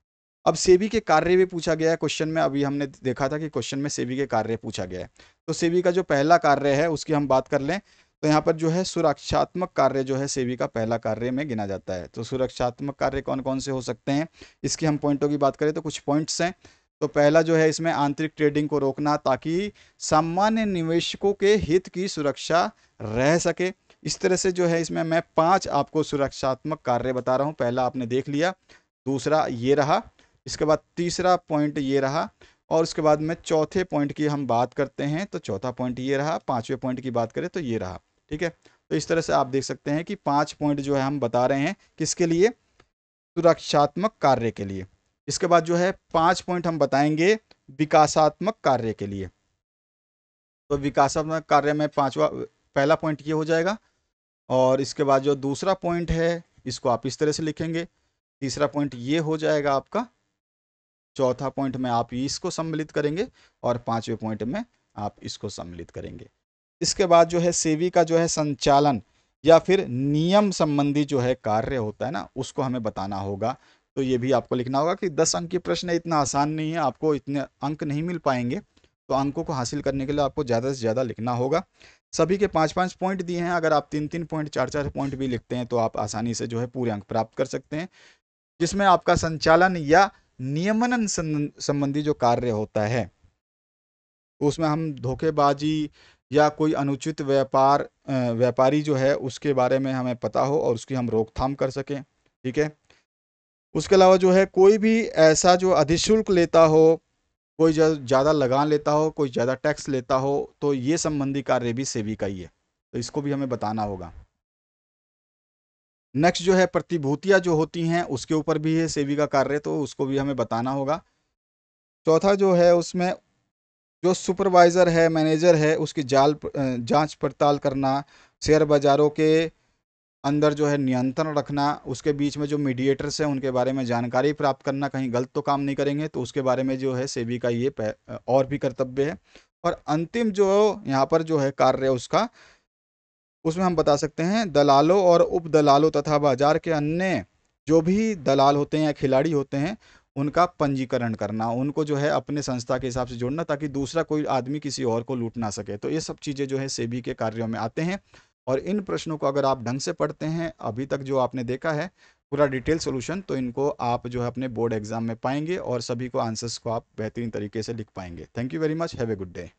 अब सेबी के कार्य भी पूछा गया है क्वेश्चन में अभी हमने देखा था कि क्वेश्चन में सेबी के कार्य पूछा गया है तो सेबी का जो पहला कार्य है उसकी हम बात कर लें तो यहाँ पर जो है सुरक्षात्मक कार्य जो है सेबी का पहला कार्य में गिना जाता है तो सुरक्षात्मक कार्य कौन कौन से हो सकते हैं इसकी हम पॉइंटों की बात करें तो कुछ पॉइंट्स हैं तो पहला जो है इसमें आंतरिक ट्रेडिंग को रोकना ताकि सामान्य निवेशकों के हित की सुरक्षा रह सके इस तरह से जो है इसमें मैं पांच आपको सुरक्षात्मक कार्य बता रहा हूँ पहला आपने देख लिया दूसरा ये रहा इसके बाद तीसरा पॉइंट ये रहा और उसके बाद में चौथे पॉइंट की हम बात करते हैं तो चौथा पॉइंट ये रहा पाँचवें पॉइंट की बात करें तो ये रहा ठीक है तो इस तरह से आप देख सकते हैं कि पाँच पॉइंट जो है हम बता रहे हैं किसके लिए सुरक्षात्मक कार्य के लिए इसके बाद जो है पांच पॉइंट हम बताएंगे विकासात्मक कार्य के लिए तो विकासात्मक कार्य में पांचवा पहला पॉइंट ये हो जाएगा और इसके बाद जो दूसरा पॉइंट है इसको आप इस तरह से लिखेंगे तीसरा पॉइंट ये हो जाएगा आपका चौथा पॉइंट में आप इसको सम्मिलित करेंगे और पांचवें पॉइंट में आप इसको सम्मिलित करेंगे इसके बाद जो है सेवी का जो है संचालन या फिर नियम संबंधी जो है कार्य होता है ना उसको हमें बताना होगा तो ये भी आपको लिखना होगा कि दस अंक के प्रश्न इतना आसान नहीं है आपको इतने अंक नहीं मिल पाएंगे तो अंकों को हासिल करने के लिए आपको ज़्यादा से ज़्यादा लिखना होगा सभी के पाँच पाँच पॉइंट दिए हैं अगर आप तीन तीन पॉइंट चार चार पॉइंट भी लिखते हैं तो आप आसानी से जो है पूरे अंक प्राप्त कर सकते हैं जिसमें आपका संचालन या नियमन संबंधी जो कार्य होता है उसमें हम धोखेबाजी या कोई अनुचित व्यापार व्यापारी जो है उसके बारे में हमें पता हो और उसकी हम रोकथाम कर सकें ठीक है उसके अलावा जो है कोई भी ऐसा जो अधिशुल्क लेता हो कोई ज़्यादा लगान लेता हो कोई ज़्यादा टैक्स लेता हो तो ये संबंधी कार्य भी सेवी का ही है तो इसको भी हमें बताना होगा नेक्स्ट जो है प्रतिभूतियाँ जो होती हैं उसके ऊपर भी है सेवी का कार्य तो उसको भी हमें बताना होगा चौथा जो है उसमें जो सुपरवाइज़र है मैनेजर है उसकी जाल जांच पड़ताल करना शेयर बाज़ारों के अंदर जो है नियंत्रण रखना उसके बीच में जो मीडिएटर्स हैं उनके बारे में जानकारी प्राप्त करना कहीं गलत तो काम नहीं करेंगे तो उसके बारे में जो है सेबी का ये और भी कर्तव्य है और अंतिम जो यहाँ पर जो है कार्य उसका उसमें हम बता सकते हैं दलालों और उप दलालों तथा बाजार के अन्य जो भी दलाल होते हैं या खिलाड़ी होते हैं उनका पंजीकरण करना उनको जो है अपने संस्था के हिसाब से जोड़ना ताकि दूसरा कोई आदमी किसी और को लूट ना सके तो ये सब चीज़ें जो है सेबी के कार्यों में आते हैं और इन प्रश्नों को अगर आप ढंग से पढ़ते हैं अभी तक जो आपने देखा है पूरा डिटेल सोल्यूशन तो इनको आप जो है अपने बोर्ड एग्जाम में पाएंगे और सभी को आंसर्स को आप बेहतरीन तरीके से लिख पाएंगे thank you very much have a good day